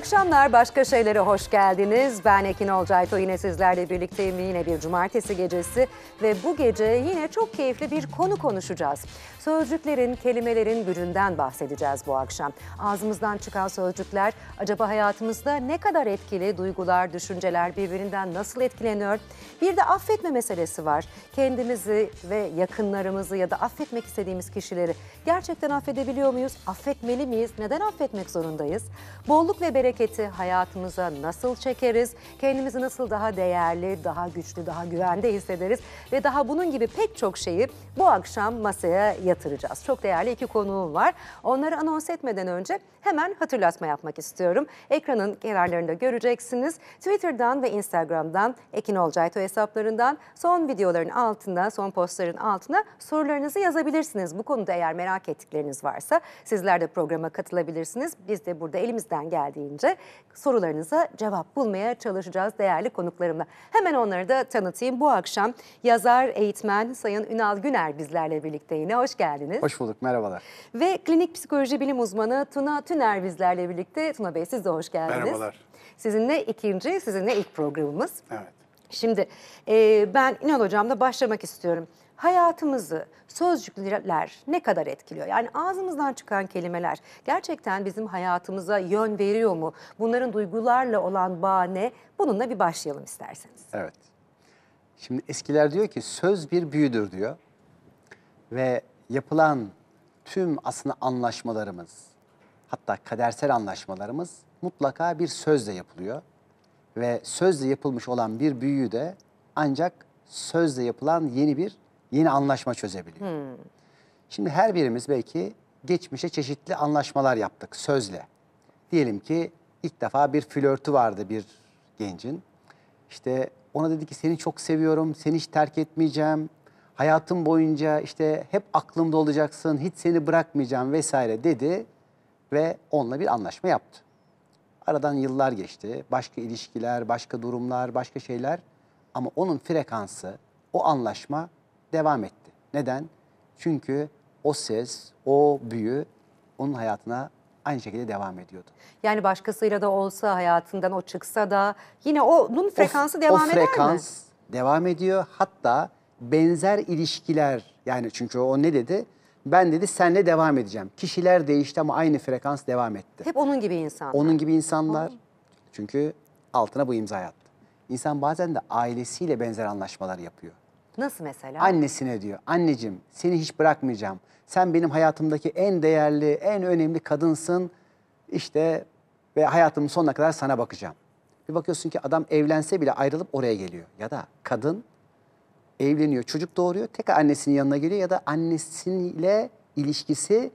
akşamlar, başka şeylere hoş geldiniz. Ben Ekin Olcayto, yine sizlerle birlikteyim. Yine bir cumartesi gecesi ve bu gece yine çok keyifli bir konu konuşacağız. Sözcüklerin, kelimelerin gücünden bahsedeceğiz bu akşam. Ağzımızdan çıkan sözcükler acaba hayatımızda ne kadar etkili, duygular, düşünceler birbirinden nasıl etkileniyor? Bir de affetme meselesi var. Kendimizi ve yakınlarımızı ya da affetmek istediğimiz kişileri gerçekten affedebiliyor muyuz? Affetmeli miyiz? Neden affetmek zorundayız? Bolluk ve bereket bereketi hayatımıza nasıl çekeriz? Kendimizi nasıl daha değerli, daha güçlü, daha güvende hissederiz? Ve daha bunun gibi pek çok şeyi bu akşam masaya yatıracağız. Çok değerli iki konuğum var. Onları anons etmeden önce hemen hatırlatma yapmak istiyorum. Ekranın kenarlarında göreceksiniz. Twitter'dan ve Instagram'dan Ekin Olcayto hesaplarından son videoların altında, son postların altına sorularınızı yazabilirsiniz. Bu konuda eğer merak ettikleriniz varsa sizler de programa katılabilirsiniz. Biz de burada elimizden geldiğince önce sorularınıza cevap bulmaya çalışacağız değerli konuklarımla. Hemen onları da tanıtayım. Bu akşam yazar, eğitmen Sayın Ünal Güner bizlerle birlikte yine. Hoş geldiniz. Hoş bulduk, merhabalar. Ve klinik psikoloji bilim uzmanı Tuna Tüner bizlerle birlikte. Tuna Bey siz de hoş geldiniz. Merhabalar. Sizinle ikinci, sizinle ilk programımız. Evet. Şimdi e, ben İnan Hocam'la başlamak istiyorum hayatımızı sözcükler ne kadar etkiliyor? Yani ağzımızdan çıkan kelimeler gerçekten bizim hayatımıza yön veriyor mu? Bunların duygularla olan bağ ne? Bununla bir başlayalım isterseniz. Evet. Şimdi eskiler diyor ki söz bir büyüdür diyor. Ve yapılan tüm aslında anlaşmalarımız, hatta kadersel anlaşmalarımız mutlaka bir sözle yapılıyor. Ve sözle yapılmış olan bir büyüyü de ancak sözle yapılan yeni bir yeni anlaşma çözebiliyor. Hmm. Şimdi her birimiz belki geçmişe çeşitli anlaşmalar yaptık sözle. Diyelim ki ilk defa bir flörtü vardı bir gencin. İşte ona dedi ki seni çok seviyorum, seni hiç terk etmeyeceğim. Hayatım boyunca işte hep aklımda olacaksın, hiç seni bırakmayacağım vesaire dedi. Ve onunla bir anlaşma yaptı. Aradan yıllar geçti. Başka ilişkiler, başka durumlar, başka şeyler. Ama onun frekansı, o anlaşma devam etti. Neden? Çünkü o ses, o büyü onun hayatına aynı şekilde devam ediyordu. Yani başkasıyla da olsa hayatından o çıksa da yine onun frekansı o, devam eder mi? O frekans devam ediyor. Hatta benzer ilişkiler yani çünkü o ne dedi? Ben dedi senle devam edeceğim. Kişiler değişti ama aynı frekans devam etti. Hep onun gibi insanlar. Onun gibi insanlar. Onun. Çünkü altına bu imza attı. İnsan bazen de ailesiyle benzer anlaşmalar yapıyor. Nasıl mesela? Annesine diyor. Anneciğim seni hiç bırakmayacağım. Sen benim hayatımdaki en değerli, en önemli kadınsın. İşte ve hayatımın sonuna kadar sana bakacağım. Bir bakıyorsun ki adam evlense bile ayrılıp oraya geliyor. Ya da kadın evleniyor, çocuk doğuruyor. Tekrar annesinin yanına geliyor ya da annesiyle ilişkisi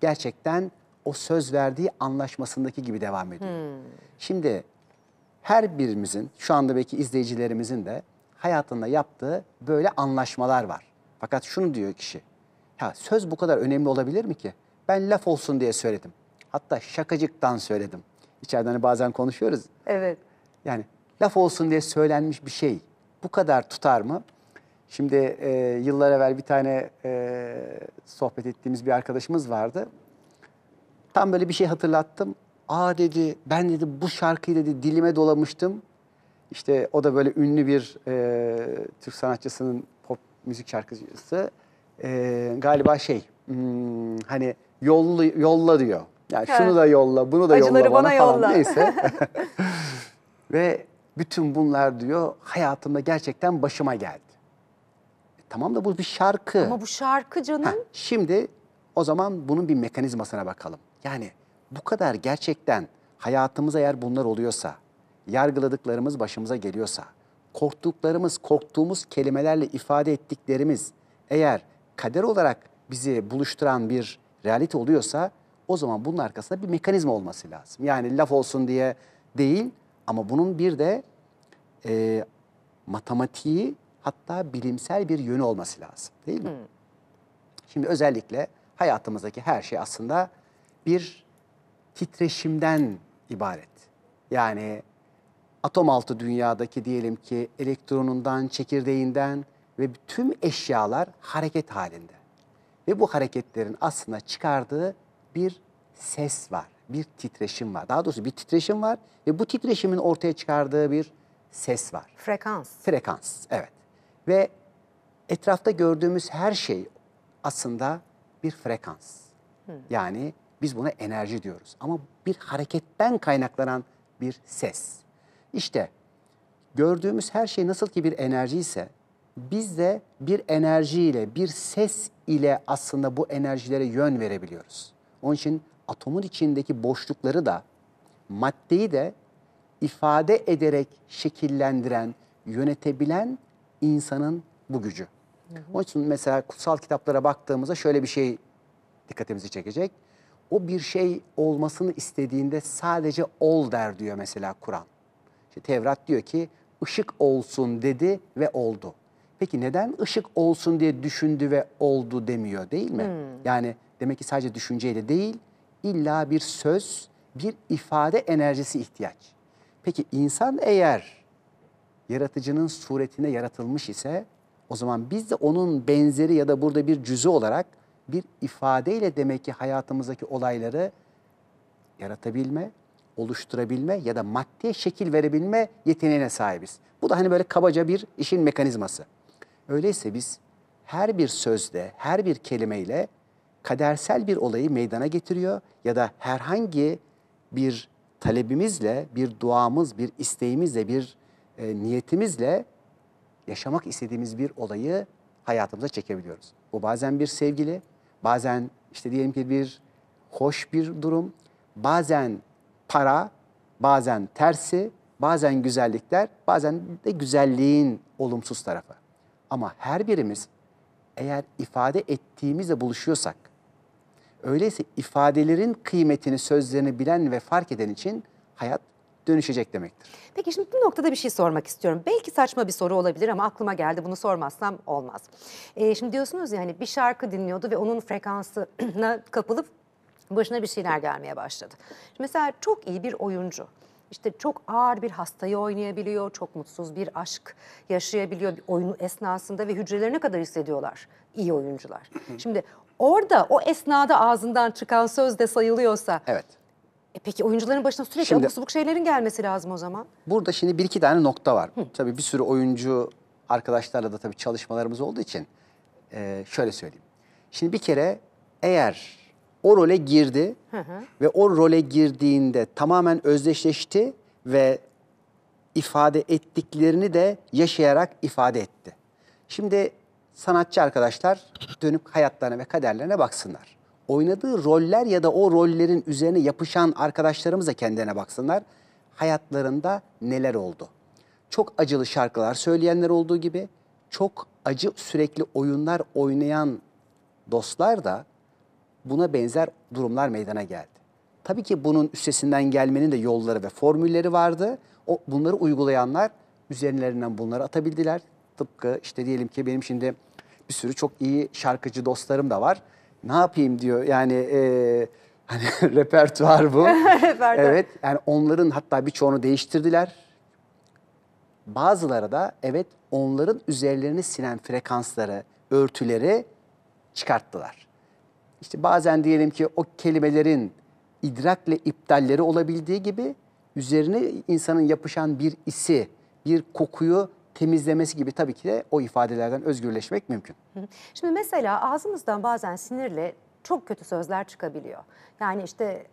gerçekten o söz verdiği anlaşmasındaki gibi devam ediyor. Hmm. Şimdi her birimizin, şu anda belki izleyicilerimizin de hayatında yaptığı böyle anlaşmalar var. Fakat şunu diyor kişi. Ya söz bu kadar önemli olabilir mi ki? Ben laf olsun diye söyledim. Hatta şakacıktan söyledim. İçeriden hani bazen konuşuyoruz. Evet. Yani laf olsun diye söylenmiş bir şey bu kadar tutar mı? Şimdi e, yıllar evvel bir tane e, sohbet ettiğimiz bir arkadaşımız vardı. Tam böyle bir şey hatırlattım. Aa dedi ben dedi bu şarkıyı dedi dilime dolamıştım. İşte o da böyle ünlü bir e, Türk sanatçısının pop müzik şarkıcısı. E, galiba şey hmm, hani yollu, yolla diyor. Yani evet. şunu da yolla, bunu da Acıları yolla bana, bana yolla. falan neyse. Ve bütün bunlar diyor hayatımda gerçekten başıma geldi. E, tamam da bu bir şarkı. Ama bu şarkı canım. Ha, şimdi o zaman bunun bir mekanizmasına bakalım. Yani bu kadar gerçekten hayatımız eğer bunlar oluyorsa yargıladıklarımız başımıza geliyorsa, korktuklarımız, korktuğumuz kelimelerle ifade ettiklerimiz eğer kader olarak bizi buluşturan bir realite oluyorsa o zaman bunun arkasında bir mekanizma olması lazım. Yani laf olsun diye değil ama bunun bir de e, matematiği hatta bilimsel bir yönü olması lazım değil mi? Hmm. Şimdi özellikle hayatımızdaki her şey aslında bir titreşimden ibaret. Yani atom altı dünyadaki diyelim ki elektronundan, çekirdeğinden ve tüm eşyalar hareket halinde. Ve bu hareketlerin aslında çıkardığı bir ses var, bir titreşim var. Daha doğrusu bir titreşim var ve bu titreşimin ortaya çıkardığı bir ses var. Frekans. Frekans, evet. Ve etrafta gördüğümüz her şey aslında bir frekans. Hmm. Yani biz buna enerji diyoruz. Ama bir hareketten kaynaklanan bir ses. İşte gördüğümüz her şey nasıl ki bir enerji ise biz de bir enerjiyle, bir ses ile aslında bu enerjilere yön verebiliyoruz. Onun için atomun içindeki boşlukları da, maddeyi de ifade ederek şekillendiren, yönetebilen insanın bu gücü. Hı hı. Onun için mesela kutsal kitaplara baktığımızda şöyle bir şey dikkatimizi çekecek. O bir şey olmasını istediğinde sadece ol der diyor mesela Kur'an. İşte Tevrat diyor ki ışık olsun dedi ve oldu. Peki neden ışık olsun diye düşündü ve oldu demiyor değil mi? Hmm. Yani demek ki sadece düşünceyle değil illa bir söz, bir ifade enerjisi ihtiyaç. Peki insan eğer yaratıcının suretine yaratılmış ise o zaman biz de onun benzeri ya da burada bir cüzü olarak bir ifadeyle demek ki hayatımızdaki olayları yaratabilme, oluşturabilme ya da maddeye şekil verebilme yeteneğine sahibiz. Bu da hani böyle kabaca bir işin mekanizması. Öyleyse biz her bir sözde, her bir kelimeyle kadersel bir olayı meydana getiriyor ya da herhangi bir talebimizle, bir duamız, bir isteğimizle, bir e, niyetimizle yaşamak istediğimiz bir olayı hayatımıza çekebiliyoruz. Bu bazen bir sevgili, bazen işte diyelim ki bir hoş bir durum, bazen para, bazen tersi, bazen güzellikler, bazen de güzelliğin olumsuz tarafı. Ama her birimiz eğer ifade ettiğimizle buluşuyorsak, öyleyse ifadelerin kıymetini, sözlerini bilen ve fark eden için hayat dönüşecek demektir. Peki şimdi bu noktada bir şey sormak istiyorum. Belki saçma bir soru olabilir ama aklıma geldi bunu sormazsam olmaz. Ee, şimdi diyorsunuz ya hani bir şarkı dinliyordu ve onun frekansına kapılıp başına bir şeyler gelmeye başladı. Mesela çok iyi bir oyuncu. İşte çok ağır bir hastayı oynayabiliyor, çok mutsuz bir aşk yaşayabiliyor oyunu esnasında ve ne kadar hissediyorlar iyi oyuncular. Şimdi orada o esnada ağzından çıkan söz de sayılıyorsa Evet. E peki oyuncuların başına sürekli Şimdi- abuk subuk şeylerin gelmesi lazım o zaman. Burada şimdi bir iki tane nokta var. Tabii bir sürü oyuncu arkadaşlarla da tabii çalışmalarımız olduğu için e, şöyle söyleyeyim. Şimdi bir kere eğer o role girdi hı hı. ve o role girdiğinde tamamen özdeşleşti ve ifade ettiklerini de yaşayarak ifade etti. Şimdi sanatçı arkadaşlar dönüp hayatlarına ve kaderlerine baksınlar. Oynadığı roller ya da o rollerin üzerine yapışan arkadaşlarımız da kendilerine baksınlar. Hayatlarında neler oldu? Çok acılı şarkılar söyleyenler olduğu gibi çok acı sürekli oyunlar oynayan dostlar da buna benzer durumlar meydana geldi. Tabii ki bunun üstesinden gelmenin de yolları ve formülleri vardı. O, bunları uygulayanlar üzerlerinden bunları atabildiler. Tıpkı işte diyelim ki benim şimdi bir sürü çok iyi şarkıcı dostlarım da var. Ne yapayım diyor yani e, hani repertuar bu. evet yani onların hatta birçoğunu değiştirdiler. Bazıları da evet onların üzerlerini sinen frekansları, örtüleri çıkarttılar işte bazen diyelim ki o kelimelerin idrakle iptalleri olabildiği gibi üzerine insanın yapışan bir isi, bir kokuyu temizlemesi gibi tabii ki de o ifadelerden özgürleşmek mümkün. Şimdi mesela ağzımızdan bazen sinirle çok kötü sözler çıkabiliyor. Yani işte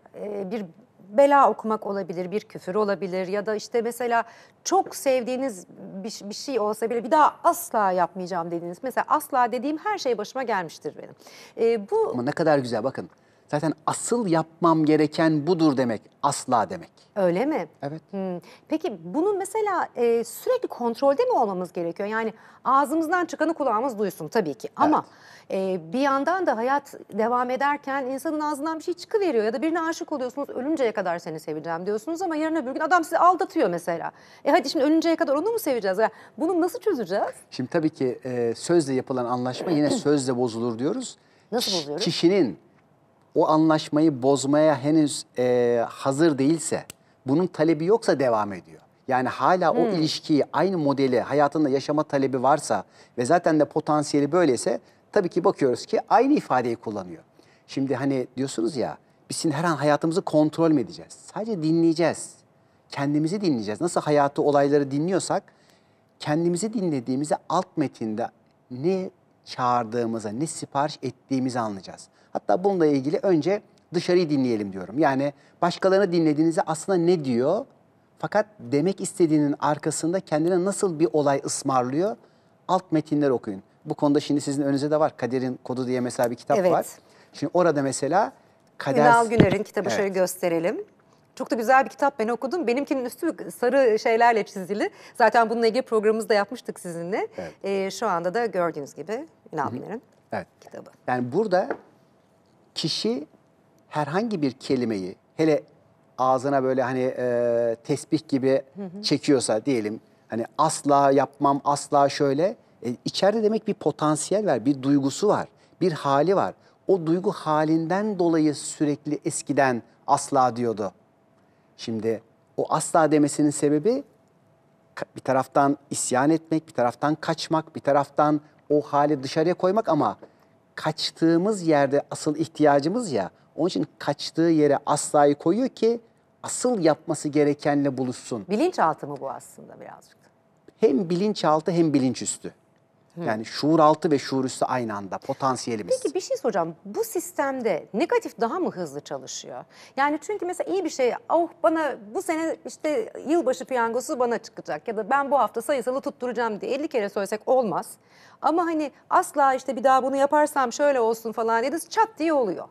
bir bela okumak olabilir, bir küfür olabilir ya da işte mesela çok sevdiğiniz bir, bir şey olsa bile bir daha asla yapmayacağım dediğiniz. Mesela asla dediğim her şey başıma gelmiştir benim. Ee, bu Ama ne kadar güzel bakın Zaten asıl yapmam gereken budur demek, asla demek. Öyle mi? Evet. Hmm. Peki bunun mesela e, sürekli kontrolde mi olmamız gerekiyor? Yani ağzımızdan çıkanı kulağımız duysun tabii ki ama evet. e, bir yandan da hayat devam ederken insanın ağzından bir şey çıkıveriyor ya da birine aşık oluyorsunuz ölünceye kadar seni seveceğim diyorsunuz ama yarın öbür gün adam sizi aldatıyor mesela. E hadi şimdi ölünceye kadar onu mu seveceğiz? Yani bunu nasıl çözeceğiz? Şimdi tabii ki e, sözle yapılan anlaşma yine sözle bozulur diyoruz. Nasıl bozuyoruz? Kişinin o anlaşmayı bozmaya henüz e, hazır değilse, bunun talebi yoksa devam ediyor. Yani hala hmm. o ilişkiyi, aynı modeli, hayatında yaşama talebi varsa ve zaten de potansiyeli böyleyse tabii ki bakıyoruz ki aynı ifadeyi kullanıyor. Şimdi hani diyorsunuz ya, biz her an hayatımızı kontrol mü edeceğiz? Sadece dinleyeceğiz. Kendimizi dinleyeceğiz. Nasıl hayatı, olayları dinliyorsak, kendimizi dinlediğimizde alt metinde ne çağırdığımıza, ne sipariş ettiğimizi anlayacağız. Hatta bununla ilgili önce dışarıyı dinleyelim diyorum. Yani başkalarını dinlediğinizde aslında ne diyor? Fakat demek istediğinin arkasında kendine nasıl bir olay ısmarlıyor? Alt metinler okuyun. Bu konuda şimdi sizin önünüze de var. Kaderin Kodu diye mesela bir kitap evet. var. Şimdi orada mesela kader... Ünal Güner'in kitabı evet. şöyle gösterelim. Çok da güzel bir kitap ben okudum. Benimkinin üstü sarı şeylerle çizili. Zaten bununla ilgili programımızda yapmıştık sizinle. Evet. Ee, şu anda da gördüğünüz gibi Ünal Güner'in evet. kitabı. Yani burada kişi herhangi bir kelimeyi hele ağzına böyle hani e, tesbih gibi çekiyorsa diyelim hani asla yapmam asla şöyle e, içeride demek bir potansiyel var bir duygusu var bir hali var o duygu halinden dolayı sürekli eskiden asla diyordu. Şimdi o asla demesinin sebebi bir taraftan isyan etmek, bir taraftan kaçmak, bir taraftan o hali dışarıya koymak ama kaçtığımız yerde asıl ihtiyacımız ya. Onun için kaçtığı yere aslayı koyuyor ki asıl yapması gerekenle buluşsun. Bilinçaltı mı bu aslında birazcık? Hem bilinçaltı hem bilinçüstü. Yani şuur altı ve şuur üstü aynı anda potansiyelimiz. Peki bir şey soracağım. Bu sistemde negatif daha mı hızlı çalışıyor? Yani çünkü mesela iyi bir şey oh bana bu sene işte yılbaşı piyangosu bana çıkacak ya da ben bu hafta sayısalı tutturacağım diye 50 kere söylesek olmaz. Ama hani asla işte bir daha bunu yaparsam şöyle olsun falan deriz çat diye oluyor.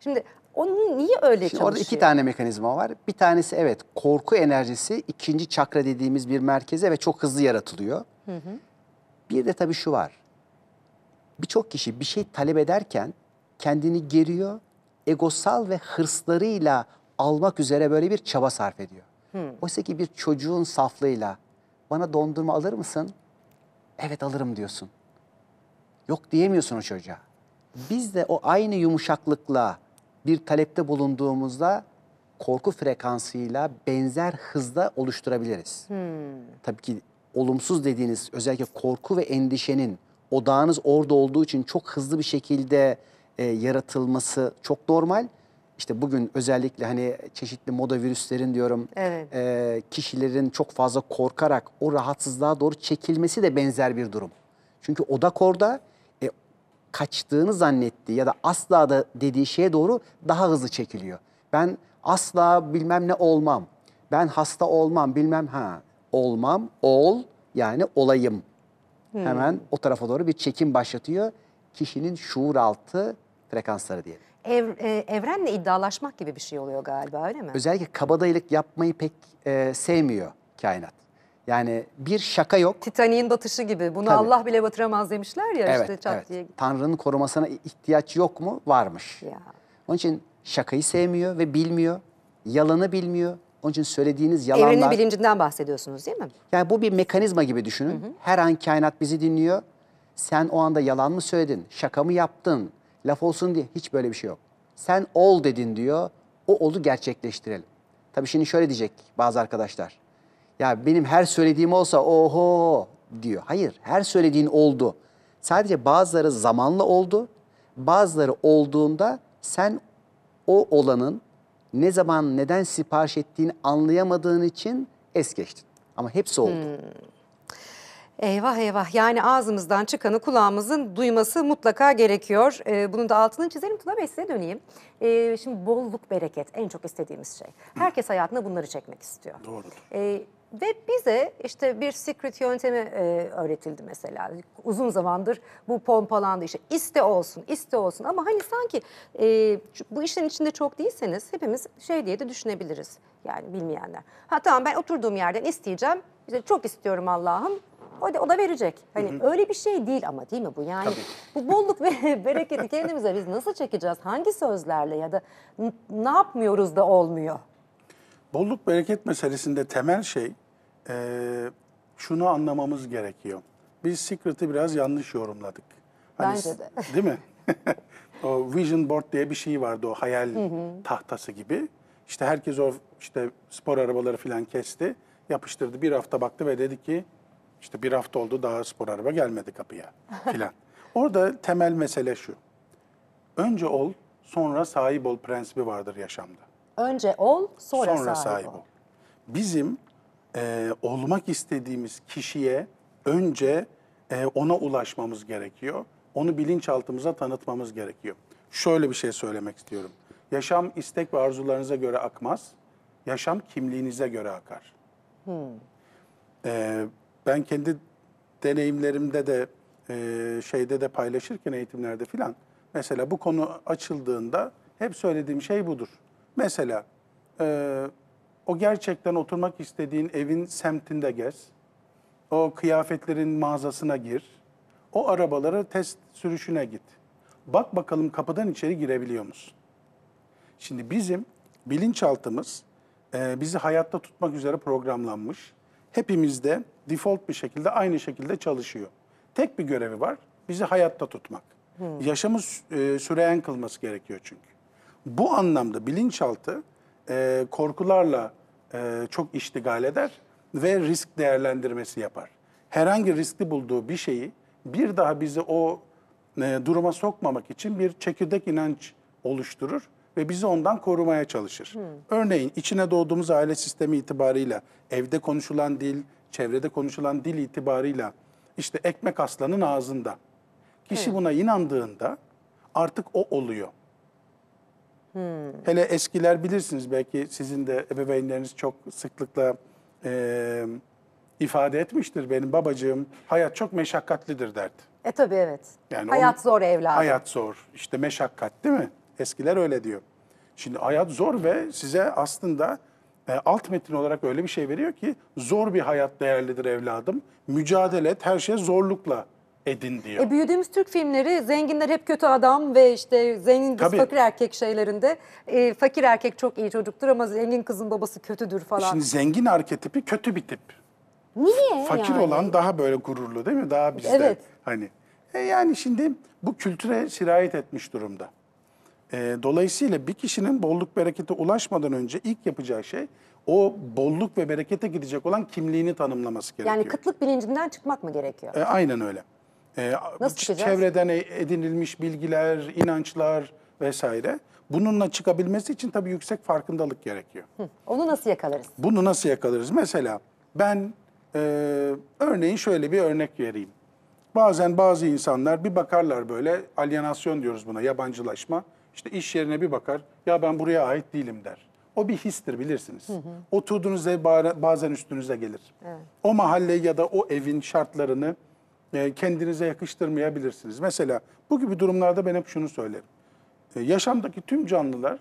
Şimdi onun niye öyle Şimdi çalışıyor? Orada iki tane mekanizma var. Bir tanesi evet korku enerjisi ikinci çakra dediğimiz bir merkeze ve çok hızlı yaratılıyor. Hı hı. Bir de tabii şu var. Birçok kişi bir şey talep ederken kendini geriyor, egosal ve hırslarıyla almak üzere böyle bir çaba sarf ediyor. Hmm. Oysa ki bir çocuğun saflığıyla bana dondurma alır mısın? Evet alırım diyorsun. Yok diyemiyorsun o çocuğa. Biz de o aynı yumuşaklıkla bir talepte bulunduğumuzda korku frekansıyla benzer hızda oluşturabiliriz. Hmm. Tabii ki olumsuz dediğiniz özellikle korku ve endişenin odağınız orada olduğu için çok hızlı bir şekilde e, yaratılması çok normal. İşte bugün özellikle hani çeşitli moda virüslerin diyorum evet. e, kişilerin çok fazla korkarak o rahatsızlığa doğru çekilmesi de benzer bir durum. Çünkü odak orada e, kaçtığını zannettiği ya da asla da dediği şeye doğru daha hızlı çekiliyor. Ben asla bilmem ne olmam, ben hasta olmam bilmem ha olmam, ol yani olayım. Hmm. Hemen o tarafa doğru bir çekim başlatıyor. Kişinin şuur altı frekansları diyelim. Ev, e, evrenle iddialaşmak gibi bir şey oluyor galiba öyle mi? Özellikle kabadayılık yapmayı pek e, sevmiyor kainat. Yani bir şaka yok. Titanik'in batışı gibi. Bunu Tabii. Allah bile batıramaz demişler ya evet, işte çat evet. diye. Tanrı'nın korumasına ihtiyaç yok mu? Varmış. Ya. Onun için şakayı sevmiyor ve bilmiyor. Yalanı bilmiyor. Onun için söylediğiniz yalanlar... Evrenin bilincinden bahsediyorsunuz değil mi? Yani bu bir mekanizma gibi düşünün. Hı hı. Her an kainat bizi dinliyor. Sen o anda yalan mı söyledin, şaka mı yaptın, laf olsun diye hiç böyle bir şey yok. Sen ol dedin diyor, o olu gerçekleştirelim. Tabii şimdi şöyle diyecek bazı arkadaşlar. Ya benim her söylediğim olsa oho diyor. Hayır, her söylediğin oldu. Sadece bazıları zamanla oldu, bazıları olduğunda sen o olanın ne zaman neden sipariş ettiğini anlayamadığın için es geçtin. Ama hepsi oldu. Hmm. Eyvah eyvah yani ağzımızdan çıkanı kulağımızın duyması mutlaka gerekiyor. Ee, bunun da altını çizelim. Tuna Bey size döneyim. Ee, şimdi bolluk bereket en çok istediğimiz şey. Herkes hayatına bunları çekmek istiyor. Doğru. Ee, ve bize işte bir secret yöntemi e, öğretildi mesela. Uzun zamandır bu pompalandı işte. iste olsun, iste olsun. Ama hani sanki e, bu işin içinde çok değilseniz hepimiz şey diye de düşünebiliriz. Yani bilmeyenler. Ha tamam ben oturduğum yerden isteyeceğim. İşte çok istiyorum Allah'ım. O da, o da verecek. Hani hı hı. öyle bir şey değil ama değil mi bu? Yani Tabii. bu bolluk ve bereketi kendimize biz nasıl çekeceğiz? Hangi sözlerle ya da ne yapmıyoruz da olmuyor? Bolluk bereket meselesinde temel şey e, şunu anlamamız gerekiyor. Biz Secret'ı biraz yanlış yorumladık. Hani, Bence de. Değil mi? o vision board diye bir şey vardı o hayal hı hı. tahtası gibi. İşte herkes o işte spor arabaları falan kesti, yapıştırdı. Bir hafta baktı ve dedi ki işte bir hafta oldu daha spor araba gelmedi kapıya filan. Orada temel mesele şu. Önce ol, sonra sahip ol prensibi vardır yaşamda. Önce ol, sonra, sonra sahip, sahip ol. ol. Bizim e, olmak istediğimiz kişiye önce e, ona ulaşmamız gerekiyor. Onu bilinçaltımıza tanıtmamız gerekiyor. Şöyle bir şey söylemek istiyorum. Yaşam istek ve arzularınıza göre akmaz. Yaşam kimliğinize göre akar. Hmm. E, ben kendi deneyimlerimde de e, şeyde de paylaşırken eğitimlerde filan mesela bu konu açıldığında hep söylediğim şey budur. Mesela e, o gerçekten oturmak istediğin evin semtinde gez. O kıyafetlerin mağazasına gir. O arabalara test sürüşüne git. Bak bakalım kapıdan içeri girebiliyor musun? Şimdi bizim bilinçaltımız e, bizi hayatta tutmak üzere programlanmış. Hepimizde default bir şekilde aynı şekilde çalışıyor. Tek bir görevi var. Bizi hayatta tutmak. Hmm. Yaşamı e, süreyen kılması gerekiyor çünkü. Bu anlamda bilinçaltı e, korkularla e, çok iştigal eder ve risk değerlendirmesi yapar. Herhangi riskli bulduğu bir şeyi bir daha bizi o e, duruma sokmamak için bir çekirdek inanç oluşturur ve bizi ondan korumaya çalışır. Hmm. Örneğin içine doğduğumuz aile sistemi itibarıyla, evde konuşulan dil, çevrede konuşulan dil itibarıyla işte ekmek aslanın ağzında. Kişi hmm. buna inandığında artık o oluyor. Hmm. Hele eskiler bilirsiniz belki sizin de ebeveynleriniz çok sıklıkla e, ifade etmiştir. Benim babacığım hayat çok meşakkatlidir derdi. E tabii evet. Yani hayat onun, zor evladım. Hayat zor. İşte meşakkat değil mi? Eskiler öyle diyor. Şimdi hayat zor ve size aslında e, alt metin olarak öyle bir şey veriyor ki zor bir hayat değerlidir evladım. Mücadele et her şey zorlukla edin diyor. E, büyüdüğümüz Türk filmleri zenginler hep kötü adam ve işte zengin kız Tabii. fakir erkek şeylerinde e, fakir erkek çok iyi çocuktur ama zengin kızın babası kötüdür falan. E şimdi zengin arketipi kötü bir tip. Niye Fakir yani? olan daha böyle gururlu değil mi? Daha bizde evet. hani. E yani şimdi bu kültüre sirayet etmiş durumda. E, dolayısıyla bir kişinin bolluk berekete ulaşmadan önce ilk yapacağı şey o bolluk ve berekete gidecek olan kimliğini tanımlaması gerekiyor. Yani kıtlık bilincinden çıkmak mı gerekiyor? E, aynen öyle e, Nasıl çıkacağız? çevreden e, edinilmiş bilgiler, inançlar vesaire. Bununla çıkabilmesi için tabii yüksek farkındalık gerekiyor. onu nasıl yakalarız? Bunu nasıl yakalarız? Mesela ben e, örneğin şöyle bir örnek vereyim. Bazen bazı insanlar bir bakarlar böyle alienasyon diyoruz buna yabancılaşma. İşte iş yerine bir bakar ya ben buraya ait değilim der. O bir histir bilirsiniz. Hı hı. Oturduğunuz ev bazen üstünüze gelir. Evet. O mahalle ya da o evin şartlarını e, kendinize yakıştırmayabilirsiniz. Mesela bu gibi durumlarda ben hep şunu söylerim. E, yaşamdaki tüm canlılar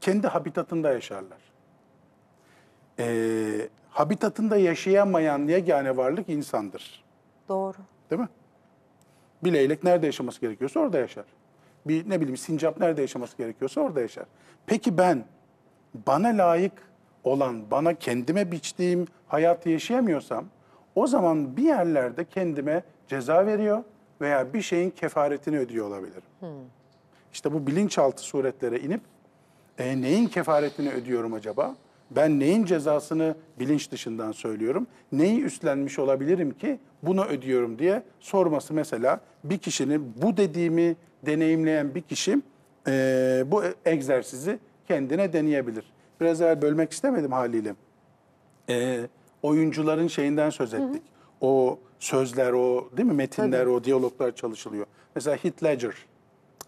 kendi habitatında yaşarlar. Ee, habitatında yaşayamayan yegane varlık insandır. Doğru. Değil mi? Bir leylek nerede yaşaması gerekiyorsa orada yaşar. Bir ne bileyim sincap nerede yaşaması gerekiyorsa orada yaşar. Peki ben bana layık olan, bana kendime biçtiğim hayatı yaşayamıyorsam o zaman bir yerlerde kendime ceza veriyor veya bir şeyin kefaretini ödüyor olabilir. Hmm. İşte bu bilinçaltı suretlere inip e, neyin kefaretini ödüyorum acaba? Ben neyin cezasını bilinç dışından söylüyorum? Neyi üstlenmiş olabilirim ki bunu ödüyorum diye sorması mesela bir kişinin bu dediğimi deneyimleyen bir kişi e, bu egzersizi kendine deneyebilir. Biraz evvel bölmek istemedim haliyle. E, oyuncuların şeyinden söz ettik. Hı hı. O sözler o değil mi metinler Tabii. o diyaloglar çalışılıyor. Mesela Heath Ledger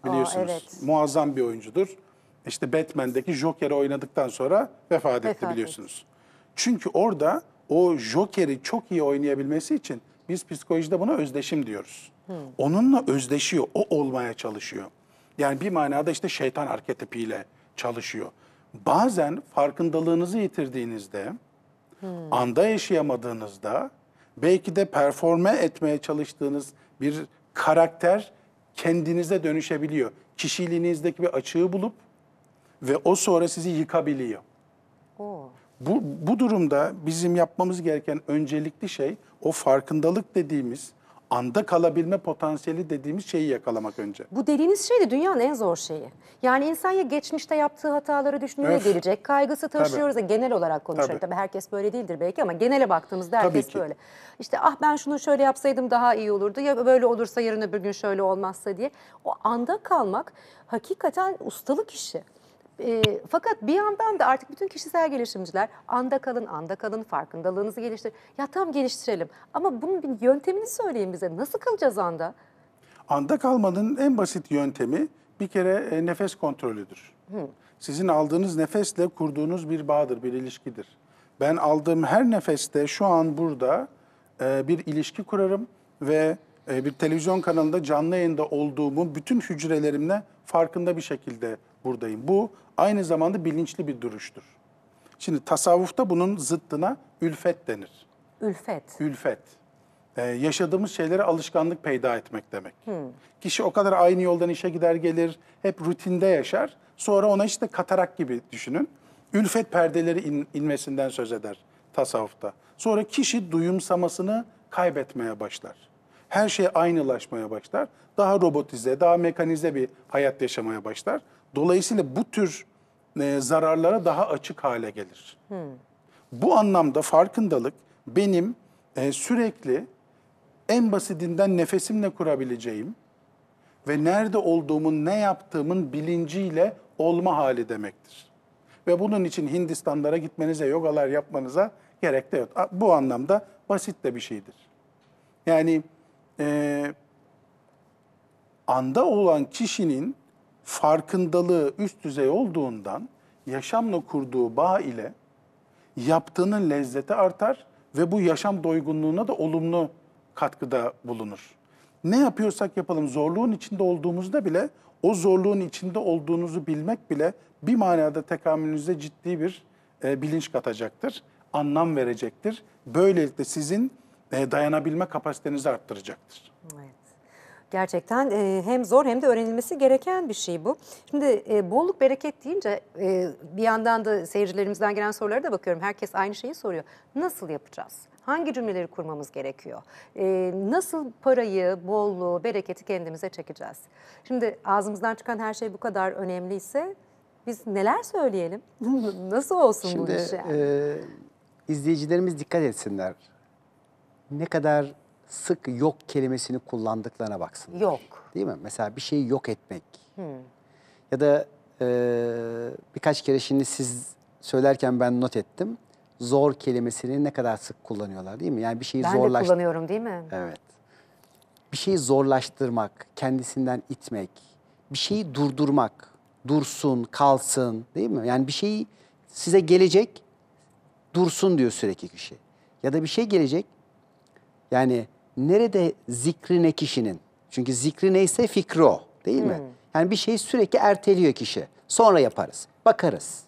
biliyorsunuz Aa, evet. muazzam bir oyuncudur. İşte Batman'deki Joker'i oynadıktan sonra vefat etti vefat biliyorsunuz. Etti. Çünkü orada o Joker'i çok iyi oynayabilmesi için biz psikolojide buna özdeşim diyoruz. Hmm. Onunla özdeşiyor, o olmaya çalışıyor. Yani bir manada işte şeytan arketipiyle çalışıyor. Bazen farkındalığınızı yitirdiğinizde, hmm. anda yaşayamadığınızda belki de performe etmeye çalıştığınız bir karakter kendinize dönüşebiliyor. Kişiliğinizdeki bir açığı bulup ve o sonra sizi yıkabiliyor. Oo. Bu, bu durumda bizim yapmamız gereken öncelikli şey o farkındalık dediğimiz anda kalabilme potansiyeli dediğimiz şeyi yakalamak önce. Bu dediğiniz şey de dünyanın en zor şeyi. Yani insan ya geçmişte yaptığı hataları düşünmeye Öf. gelecek, kaygısı taşıyoruz tabii. da genel olarak konuşuyoruz. Tabii. tabii herkes böyle değildir belki ama genele baktığımızda herkes böyle. İşte ah ben şunu şöyle yapsaydım daha iyi olurdu ya böyle olursa yarın öbür gün şöyle olmazsa diye. O anda kalmak hakikaten ustalık işi. E, fakat bir yandan da artık bütün kişisel gelişimciler anda kalın, anda kalın, farkındalığınızı geliştir. Ya tam geliştirelim ama bunun bir yöntemini söyleyin bize. Nasıl kalacağız anda? Anda kalmanın en basit yöntemi bir kere e, nefes kontrolüdür. Hı. Sizin aldığınız nefesle kurduğunuz bir bağdır, bir ilişkidir. Ben aldığım her nefeste şu an burada e, bir ilişki kurarım ve e, bir televizyon kanalında canlı yayında olduğumu bütün hücrelerimle farkında bir şekilde buradayım. Bu aynı zamanda bilinçli bir duruştur. Şimdi tasavvufta bunun zıttına ülfet denir. Ülfet. Ülfet. Ee, yaşadığımız şeylere alışkanlık peyda etmek demek. Hmm. Kişi o kadar aynı yoldan işe gider gelir, hep rutinde yaşar. Sonra ona işte katarak gibi düşünün. Ülfet perdeleri in, inmesinden söz eder tasavvufta. Sonra kişi duyumsamasını kaybetmeye başlar. Her şey aynılaşmaya başlar. Daha robotize, daha mekanize bir hayat yaşamaya başlar. Dolayısıyla bu tür e, zararlara daha açık hale gelir. Hmm. Bu anlamda farkındalık benim e, sürekli en basitinden nefesimle kurabileceğim ve nerede olduğumun, ne yaptığımın bilinciyle olma hali demektir. Ve bunun için Hindistanlara gitmenize, yogalar yapmanıza gerek de yok. Bu anlamda basit de bir şeydir. Yani e, anda olan kişinin farkındalığı üst düzey olduğundan yaşamla kurduğu bağ ile yaptığının lezzeti artar ve bu yaşam doygunluğuna da olumlu katkıda bulunur. Ne yapıyorsak yapalım zorluğun içinde olduğumuzda bile o zorluğun içinde olduğunuzu bilmek bile bir manada tekamülünüze ciddi bir e, bilinç katacaktır. Anlam verecektir. Böylelikle sizin e, dayanabilme kapasitenizi arttıracaktır. Evet. Gerçekten e, hem zor hem de öğrenilmesi gereken bir şey bu. Şimdi e, bolluk bereket deyince e, bir yandan da seyircilerimizden gelen sorulara da bakıyorum. Herkes aynı şeyi soruyor. Nasıl yapacağız? Hangi cümleleri kurmamız gerekiyor? E, nasıl parayı, bolluğu, bereketi kendimize çekeceğiz? Şimdi ağzımızdan çıkan her şey bu kadar önemliyse biz neler söyleyelim? nasıl olsun Şimdi, bu iş yani? E, izleyicilerimiz dikkat etsinler. Ne kadar sık yok kelimesini kullandıklarına baksın. Yok. Değil mi? Mesela bir şeyi yok etmek. Hmm. Ya da e, birkaç kere şimdi siz söylerken ben not ettim. Zor kelimesini ne kadar sık kullanıyorlar değil mi? Yani bir şeyi ben zorlaştırmak. Ben de kullanıyorum değil mi? Evet. Bir şeyi zorlaştırmak, kendisinden itmek, bir şeyi durdurmak, dursun, kalsın değil mi? Yani bir şey size gelecek, dursun diyor sürekli kişi. Ya da bir şey gelecek, yani nerede zikri ne kişinin? Çünkü zikri neyse fikri o değil mi? Hmm. Yani bir şeyi sürekli erteliyor kişi. Sonra yaparız, bakarız.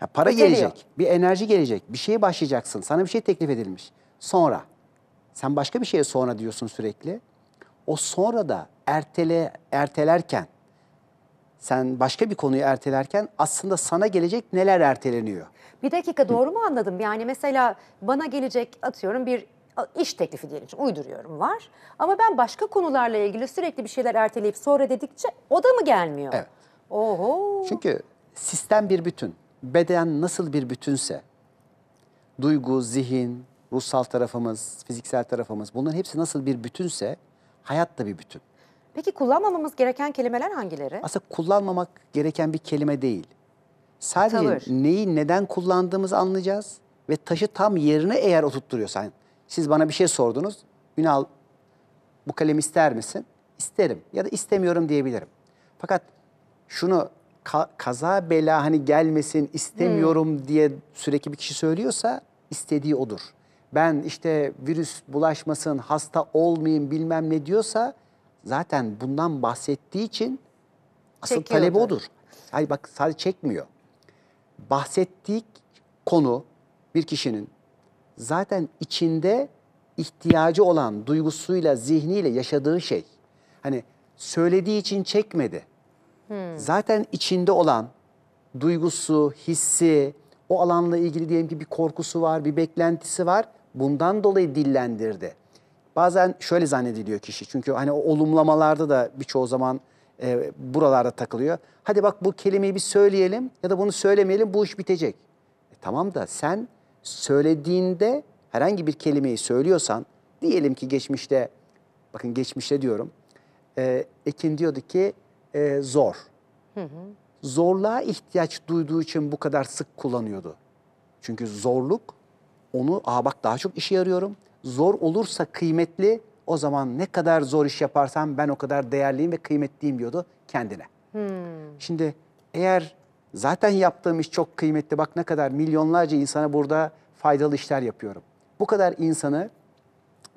Ya para Erteliyor. gelecek, bir enerji gelecek, bir şeye başlayacaksın. Sana bir şey teklif edilmiş. Sonra. Sen başka bir şeye sonra diyorsun sürekli. O sonra da ertele, ertelerken, sen başka bir konuyu ertelerken aslında sana gelecek neler erteleniyor? Bir dakika doğru mu anladım? Yani mesela bana gelecek atıyorum bir iş teklifi diyelim için uyduruyorum var. Ama ben başka konularla ilgili sürekli bir şeyler erteleyip sonra dedikçe o da mı gelmiyor? Evet. Oho. Çünkü sistem bir bütün. Beden nasıl bir bütünse duygu, zihin, ruhsal tarafımız, fiziksel tarafımız bunların hepsi nasıl bir bütünse hayat da bir bütün. Peki kullanmamamız gereken kelimeler hangileri? Aslında kullanmamak gereken bir kelime değil. Sadece Tavır. neyi neden kullandığımızı anlayacağız ve taşı tam yerine eğer oturtturuyorsan siz bana bir şey sordunuz. Ünal bu kalem ister misin? İsterim ya da istemiyorum diyebilirim. Fakat şunu ka- kaza bela hani gelmesin istemiyorum hmm. diye sürekli bir kişi söylüyorsa istediği odur. Ben işte virüs bulaşmasın, hasta olmayayım bilmem ne diyorsa zaten bundan bahsettiği için asıl Çekiyordu. talebi odur. Hayır bak sadece çekmiyor. Bahsettiği konu bir kişinin zaten içinde ihtiyacı olan duygusuyla, zihniyle yaşadığı şey. Hani söylediği için çekmedi. Hmm. Zaten içinde olan duygusu, hissi, o alanla ilgili diyelim ki bir korkusu var, bir beklentisi var. Bundan dolayı dillendirdi. Bazen şöyle zannediliyor kişi. Çünkü hani o olumlamalarda da birçoğu zaman e, buralarda takılıyor. Hadi bak bu kelimeyi bir söyleyelim ya da bunu söylemeyelim bu iş bitecek. E, tamam da sen söylediğinde herhangi bir kelimeyi söylüyorsan diyelim ki geçmişte bakın geçmişte diyorum e, Ekin diyordu ki e, zor. Hı hı. Zorluğa ihtiyaç duyduğu için bu kadar sık kullanıyordu. Çünkü zorluk onu aa bak daha çok işe yarıyorum. Zor olursa kıymetli o zaman ne kadar zor iş yaparsam ben o kadar değerliyim ve kıymetliyim diyordu kendine. Hmm. Şimdi eğer Zaten yaptığım iş çok kıymetli. Bak ne kadar milyonlarca insana burada faydalı işler yapıyorum. Bu kadar insanı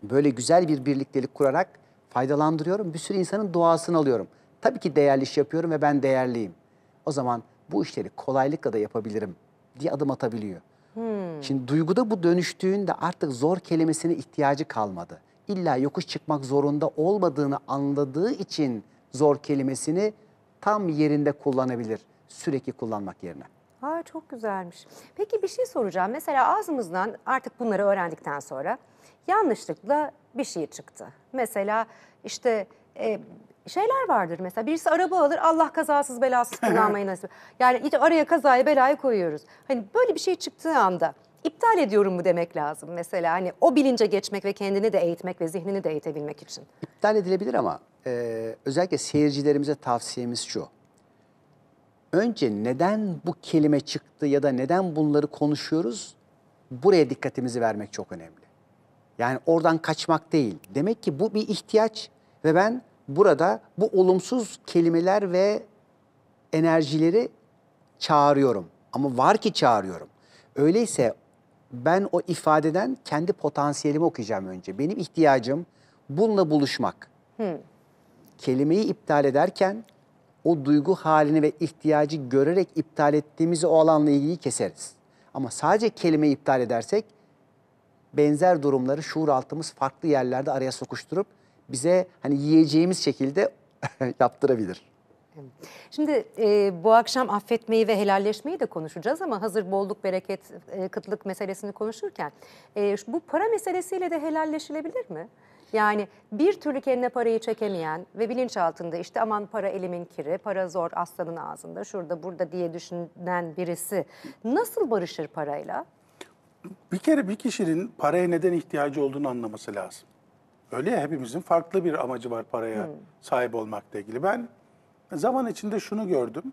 böyle güzel bir birliktelik kurarak faydalandırıyorum. Bir sürü insanın duasını alıyorum. Tabii ki değerli iş yapıyorum ve ben değerliyim. O zaman bu işleri kolaylıkla da yapabilirim diye adım atabiliyor. Hmm. Şimdi duyguda bu dönüştüğünde artık zor kelimesine ihtiyacı kalmadı. İlla yokuş çıkmak zorunda olmadığını anladığı için zor kelimesini tam yerinde kullanabilir sürekli kullanmak yerine. Ha çok güzelmiş. Peki bir şey soracağım. Mesela ağzımızdan artık bunları öğrendikten sonra yanlışlıkla bir şey çıktı. Mesela işte e, şeyler vardır mesela birisi araba alır Allah kazasız belasız kullanmayı nasip. Yani işte araya kazayı belayı koyuyoruz. Hani böyle bir şey çıktığı anda iptal ediyorum mu demek lazım mesela hani o bilince geçmek ve kendini de eğitmek ve zihnini de eğitebilmek için. İptal edilebilir ama e, özellikle seyircilerimize tavsiyemiz şu önce neden bu kelime çıktı ya da neden bunları konuşuyoruz buraya dikkatimizi vermek çok önemli. Yani oradan kaçmak değil. Demek ki bu bir ihtiyaç ve ben burada bu olumsuz kelimeler ve enerjileri çağırıyorum. Ama var ki çağırıyorum. Öyleyse ben o ifadeden kendi potansiyelimi okuyacağım önce. Benim ihtiyacım bununla buluşmak. Hmm. Kelimeyi iptal ederken o duygu halini ve ihtiyacı görerek iptal ettiğimizi o alanla ilgili keseriz. Ama sadece kelime iptal edersek benzer durumları şuur altımız farklı yerlerde araya sokuşturup bize hani yiyeceğimiz şekilde yaptırabilir. Şimdi e, bu akşam affetmeyi ve helalleşmeyi de konuşacağız ama hazır bolluk, bereket, e, kıtlık meselesini konuşurken e, bu para meselesiyle de helalleşilebilir mi? Yani bir türlü kendine parayı çekemeyen ve bilinçaltında işte aman para elimin kiri, para zor aslanın ağzında, şurada burada diye düşünen birisi nasıl barışır parayla? Bir kere bir kişinin paraya neden ihtiyacı olduğunu anlaması lazım. Öyle ya hepimizin farklı bir amacı var paraya hmm. sahip olmakla ilgili. Ben zaman içinde şunu gördüm.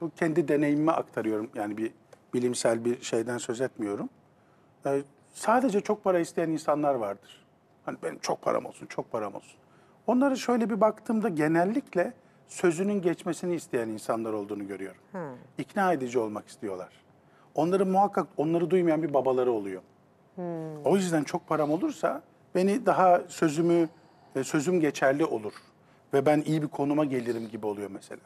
Bu kendi deneyimime aktarıyorum. Yani bir bilimsel bir şeyden söz etmiyorum. Ee, sadece çok para isteyen insanlar vardır. Hani benim çok param olsun, çok param olsun. Onları şöyle bir baktığımda genellikle sözünün geçmesini isteyen insanlar olduğunu görüyorum. Hmm. İkna edici olmak istiyorlar. Onların muhakkak onları duymayan bir babaları oluyor. Hmm. O yüzden çok param olursa beni daha sözümü e, sözüm geçerli olur ve ben iyi bir konuma gelirim gibi oluyor mesela.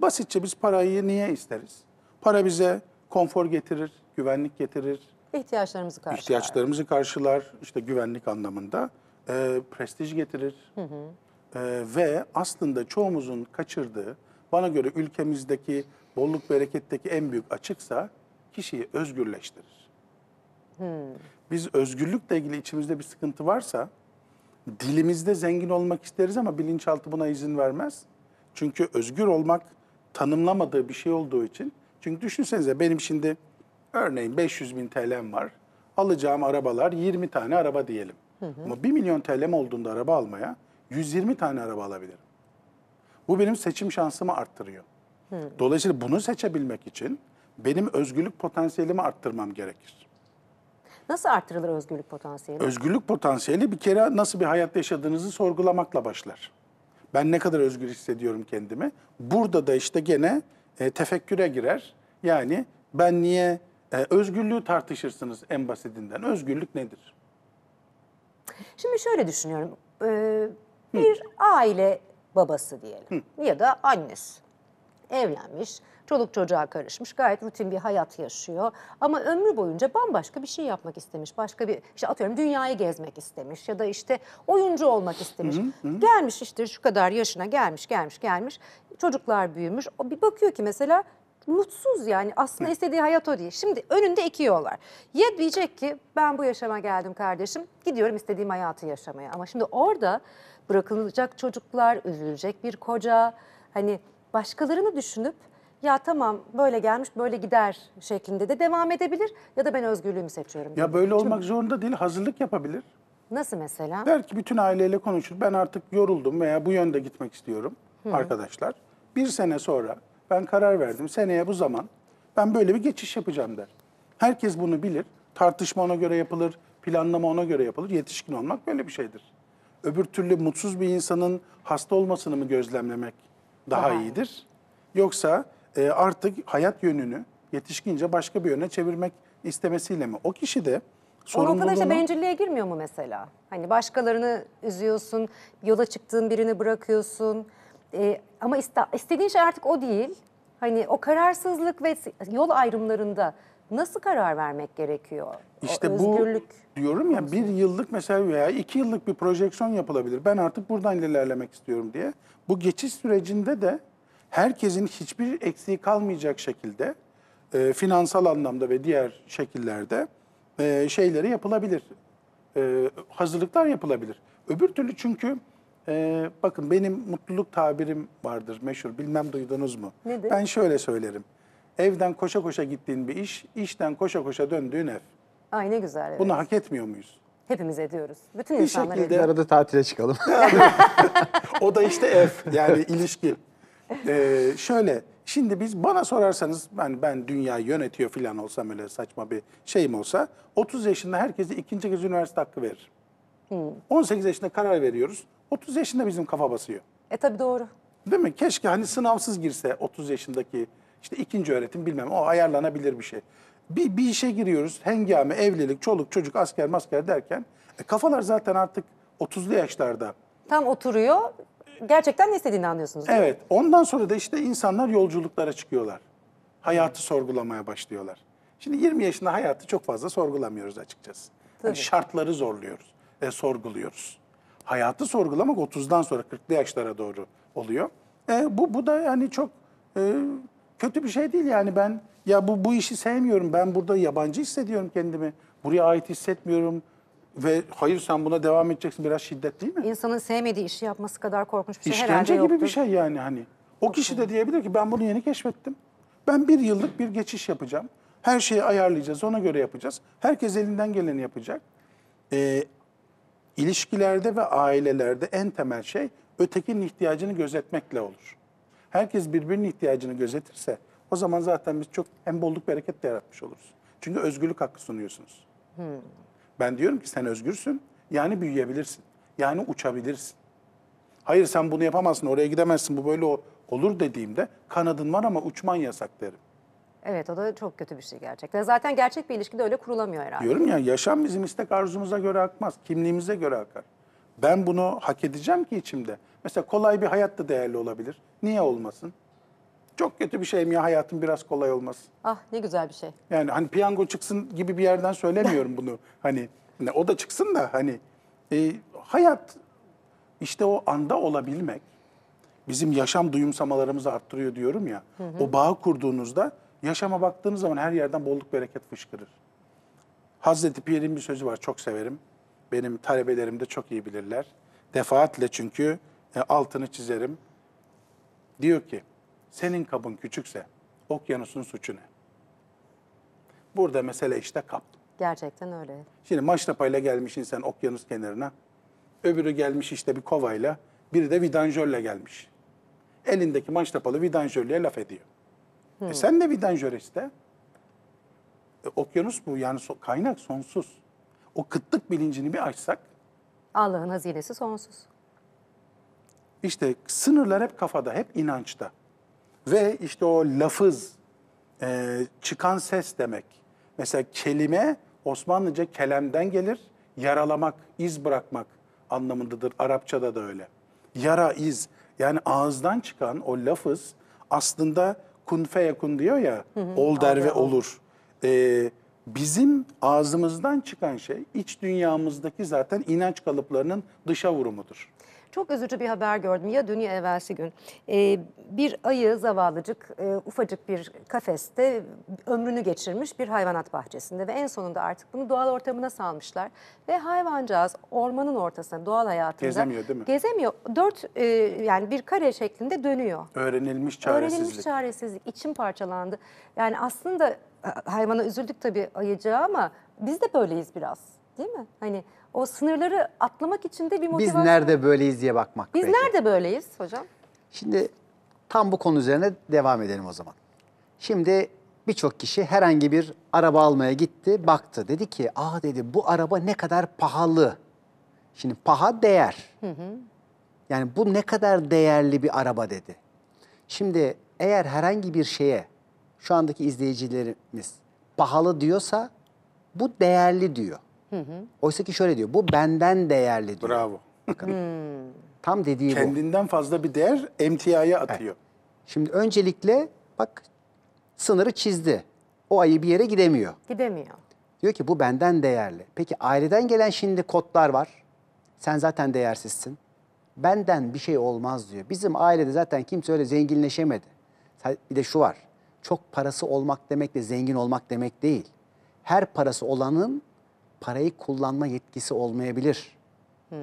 Basitçe biz parayı niye isteriz? Para bize konfor getirir, güvenlik getirir. İhtiyaçlarımızı karşılar. İhtiyaçlarımızı karşılar işte güvenlik anlamında e, prestij getirir. Hı hı. E, ve aslında çoğumuzun kaçırdığı, bana göre ülkemizdeki bolluk bereketteki en büyük açıksa kişiyi özgürleştirir. Hmm. Biz özgürlükle ilgili içimizde bir sıkıntı varsa dilimizde zengin olmak isteriz ama bilinçaltı buna izin vermez. Çünkü özgür olmak tanımlamadığı bir şey olduğu için. Çünkü düşünsenize benim şimdi örneğin 500 bin TL'm var. Alacağım arabalar 20 tane araba diyelim. Hı Ama 1 milyon TL'm olduğunda araba almaya 120 tane araba alabilirim. Bu benim seçim şansımı arttırıyor. Hı. Dolayısıyla bunu seçebilmek için benim özgürlük potansiyelimi arttırmam gerekir. Nasıl arttırılır özgürlük potansiyeli? Özgürlük potansiyeli bir kere nasıl bir hayat yaşadığınızı sorgulamakla başlar. Ben ne kadar özgür hissediyorum kendimi. Burada da işte gene e, tefekküre girer. Yani ben niye e, özgürlüğü tartışırsınız en basitinden. Özgürlük nedir? Şimdi şöyle düşünüyorum. Ee, bir Hı. aile babası diyelim Hı. ya da annesi evlenmiş, çoluk çocuğa karışmış, gayet rutin bir hayat yaşıyor. Ama ömrü boyunca bambaşka bir şey yapmak istemiş. Başka bir, işte atıyorum dünyayı gezmek istemiş ya da işte oyuncu olmak istemiş. Hı hı. Gelmiş işte şu kadar yaşına gelmiş, gelmiş, gelmiş. Çocuklar büyümüş. O bir bakıyor ki mesela mutsuz yani aslında istediği hayat o değil. Şimdi önünde iki yol var. Ya diyecek ki ben bu yaşama geldim kardeşim gidiyorum istediğim hayatı yaşamaya. Ama şimdi orada bırakılacak çocuklar, üzülecek bir koca hani başkalarını düşünüp ya tamam böyle gelmiş böyle gider şeklinde de devam edebilir ya da ben özgürlüğümü seçiyorum. Ya böyle olmak Çünkü... zorunda değil hazırlık yapabilir. Nasıl mesela? Der ki bütün aileyle konuşur ben artık yoruldum veya bu yönde gitmek istiyorum Hı. arkadaşlar. Bir sene sonra ben karar verdim. Seneye bu zaman ben böyle bir geçiş yapacağım der. Herkes bunu bilir. Tartışma ona göre yapılır, planlama ona göre yapılır. Yetişkin olmak böyle bir şeydir. Öbür türlü mutsuz bir insanın hasta olmasını mı gözlemlemek daha Aha. iyidir? Yoksa e, artık hayat yönünü yetişkince başka bir yöne çevirmek istemesiyle mi? O kişi de sorumluluğunu... O noktada işte bencilliğe girmiyor mu mesela? Hani başkalarını üzüyorsun, yola çıktığın birini bırakıyorsun e, ama iste, istediğin şey artık o değil. Hani o kararsızlık ve yol ayrımlarında nasıl karar vermek gerekiyor? İşte o özgürlük bu diyorum ya bir yıllık mesela veya iki yıllık bir projeksiyon yapılabilir. Ben artık buradan ilerlemek istiyorum diye. Bu geçiş sürecinde de herkesin hiçbir eksiği kalmayacak şekilde e, finansal anlamda ve diğer şekillerde e, şeyleri yapılabilir. E, hazırlıklar yapılabilir. Öbür türlü çünkü ee, bakın benim mutluluk tabirim vardır meşhur. Bilmem duydunuz mu? Nedir? Ben şöyle söylerim. Evden koşa koşa gittiğin bir iş, işten koşa koşa döndüğün ev. Ay ne güzel. Evet. Bunu hak etmiyor muyuz? Hepimiz ediyoruz. Bütün bir insanlar şekilde... ediyor. arada tatile çıkalım. o da işte ev yani ilişki. Ee, şöyle şimdi biz bana sorarsanız ben ben dünya yönetiyor falan olsam öyle saçma bir şeyim olsa 30 yaşında herkese ikinci kez üniversite hakkı verir. Hmm. 18 yaşında karar veriyoruz. 30 yaşında bizim kafa basıyor. E tabii doğru. Değil mi? Keşke hani sınavsız girse 30 yaşındaki işte ikinci öğretim bilmem o ayarlanabilir bir şey. Bir, bir işe giriyoruz hengame, evlilik, çoluk, çocuk, asker, masker derken e, kafalar zaten artık 30'lu yaşlarda. Tam oturuyor. Gerçekten ne istediğini anlıyorsunuz. Değil mi? Evet. Ondan sonra da işte insanlar yolculuklara çıkıyorlar. Hayatı sorgulamaya başlıyorlar. Şimdi 20 yaşında hayatı çok fazla sorgulamıyoruz açıkçası. Yani şartları zorluyoruz, e, sorguluyoruz hayatı sorgulamak 30'dan sonra 40'lı yaşlara doğru oluyor. E, bu bu da yani çok e, kötü bir şey değil yani ben ya bu bu işi sevmiyorum. Ben burada yabancı hissediyorum kendimi. Buraya ait hissetmiyorum. Ve hayır sen buna devam edeceksin biraz şiddet değil mi? İnsanın sevmediği işi yapması kadar korkunç bir şey İşkence herhalde yoktur. gibi bir şey yani hani. O kişi de diyebilir ki ben bunu yeni keşfettim. Ben bir yıllık bir geçiş yapacağım. Her şeyi ayarlayacağız, ona göre yapacağız. Herkes elinden geleni yapacak. Ee, İlişkilerde ve ailelerde en temel şey ötekinin ihtiyacını gözetmekle olur. Herkes birbirinin ihtiyacını gözetirse o zaman zaten biz çok hem bolluk bereket de yaratmış oluruz. Çünkü özgürlük hakkı sunuyorsunuz. Hmm. Ben diyorum ki sen özgürsün yani büyüyebilirsin. Yani uçabilirsin. Hayır sen bunu yapamazsın oraya gidemezsin bu böyle olur dediğimde kanadın var ama uçman yasak derim. Evet o da çok kötü bir şey gerçekten. Zaten gerçek bir ilişki de öyle kurulamıyor herhalde. Diyorum ya yaşam bizim istek arzumuza göre akmaz. Kimliğimize göre akar. Ben bunu hak edeceğim ki içimde. Mesela kolay bir hayat da değerli olabilir. Niye olmasın? Çok kötü bir şey mi ya hayatın biraz kolay olması? Ah ne güzel bir şey. Yani hani piyango çıksın gibi bir yerden söylemiyorum bunu. Hani, hani o da çıksın da hani e, hayat işte o anda olabilmek bizim yaşam duyumsamalarımızı arttırıyor diyorum ya. Hı hı. O bağı kurduğunuzda Yaşama baktığınız zaman her yerden bolluk bereket fışkırır. Hazreti Pir'in bir sözü var çok severim. Benim talebelerim de çok iyi bilirler. Defaatle çünkü e, altını çizerim. Diyor ki senin kabın küçükse okyanusun suçu ne? Burada mesele işte kap. Gerçekten öyle. Şimdi maşrapayla gelmiş insan okyanus kenarına. Öbürü gelmiş işte bir kovayla. Biri de vidanjölle gelmiş. Elindeki maşrapalı vidanjörlüğe laf ediyor. E sen de vidanjör iste. E, okyanus bu yani so kaynak sonsuz. O kıtlık bilincini bir açsak. Allah'ın hazinesi sonsuz. İşte sınırlar hep kafada, hep inançta. Ve işte o lafız, e, çıkan ses demek. Mesela kelime Osmanlıca kelemden gelir, yaralamak, iz bırakmak anlamındadır. Arapçada da öyle. Yara, iz yani ağızdan çıkan o lafız aslında kun yakun diyor ya, hı hı, ol der ve olur. Ee, bizim ağzımızdan çıkan şey iç dünyamızdaki zaten inanç kalıplarının dışa vurumudur. Çok üzücü bir haber gördüm ya dün ya evvelsi gün. Ee, bir ayı zavallıcık e, ufacık bir kafeste ömrünü geçirmiş bir hayvanat bahçesinde ve en sonunda artık bunu doğal ortamına salmışlar. Ve hayvancağız ormanın ortasında doğal hayatında. Gezemiyor değil mi? Gezemiyor. Dört e, yani bir kare şeklinde dönüyor. Öğrenilmiş çaresizlik. Öğrenilmiş çaresizlik. İçim parçalandı. Yani aslında e, hayvana üzüldük tabii ayıcığa ama biz de böyleyiz biraz değil mi? Hani o sınırları atlamak için de bir motivasyon. Biz nerede böyleyiz diye bakmak. Biz belki. nerede böyleyiz hocam? Şimdi tam bu konu üzerine devam edelim o zaman. Şimdi birçok kişi herhangi bir araba almaya gitti, baktı. Dedi ki, "Aa dedi bu araba ne kadar pahalı." Şimdi paha değer. Hı hı. Yani bu ne kadar değerli bir araba dedi. Şimdi eğer herhangi bir şeye şu andaki izleyicilerimiz pahalı diyorsa bu değerli diyor. Oysa ki şöyle diyor. Bu benden değerli diyor. Bravo. Bakın. Hmm. Tam dediği bu. Kendinden fazla bir değer MTI'ye atıyor. Şimdi öncelikle bak sınırı çizdi. O ayı bir yere gidemiyor. Gidemiyor. Diyor ki bu benden değerli. Peki aileden gelen şimdi kodlar var. Sen zaten değersizsin. Benden bir şey olmaz diyor. Bizim ailede zaten kimse öyle zenginleşemedi. Bir de şu var. Çok parası olmak demek de zengin olmak demek değil. Her parası olanın parayı kullanma yetkisi olmayabilir. Hmm.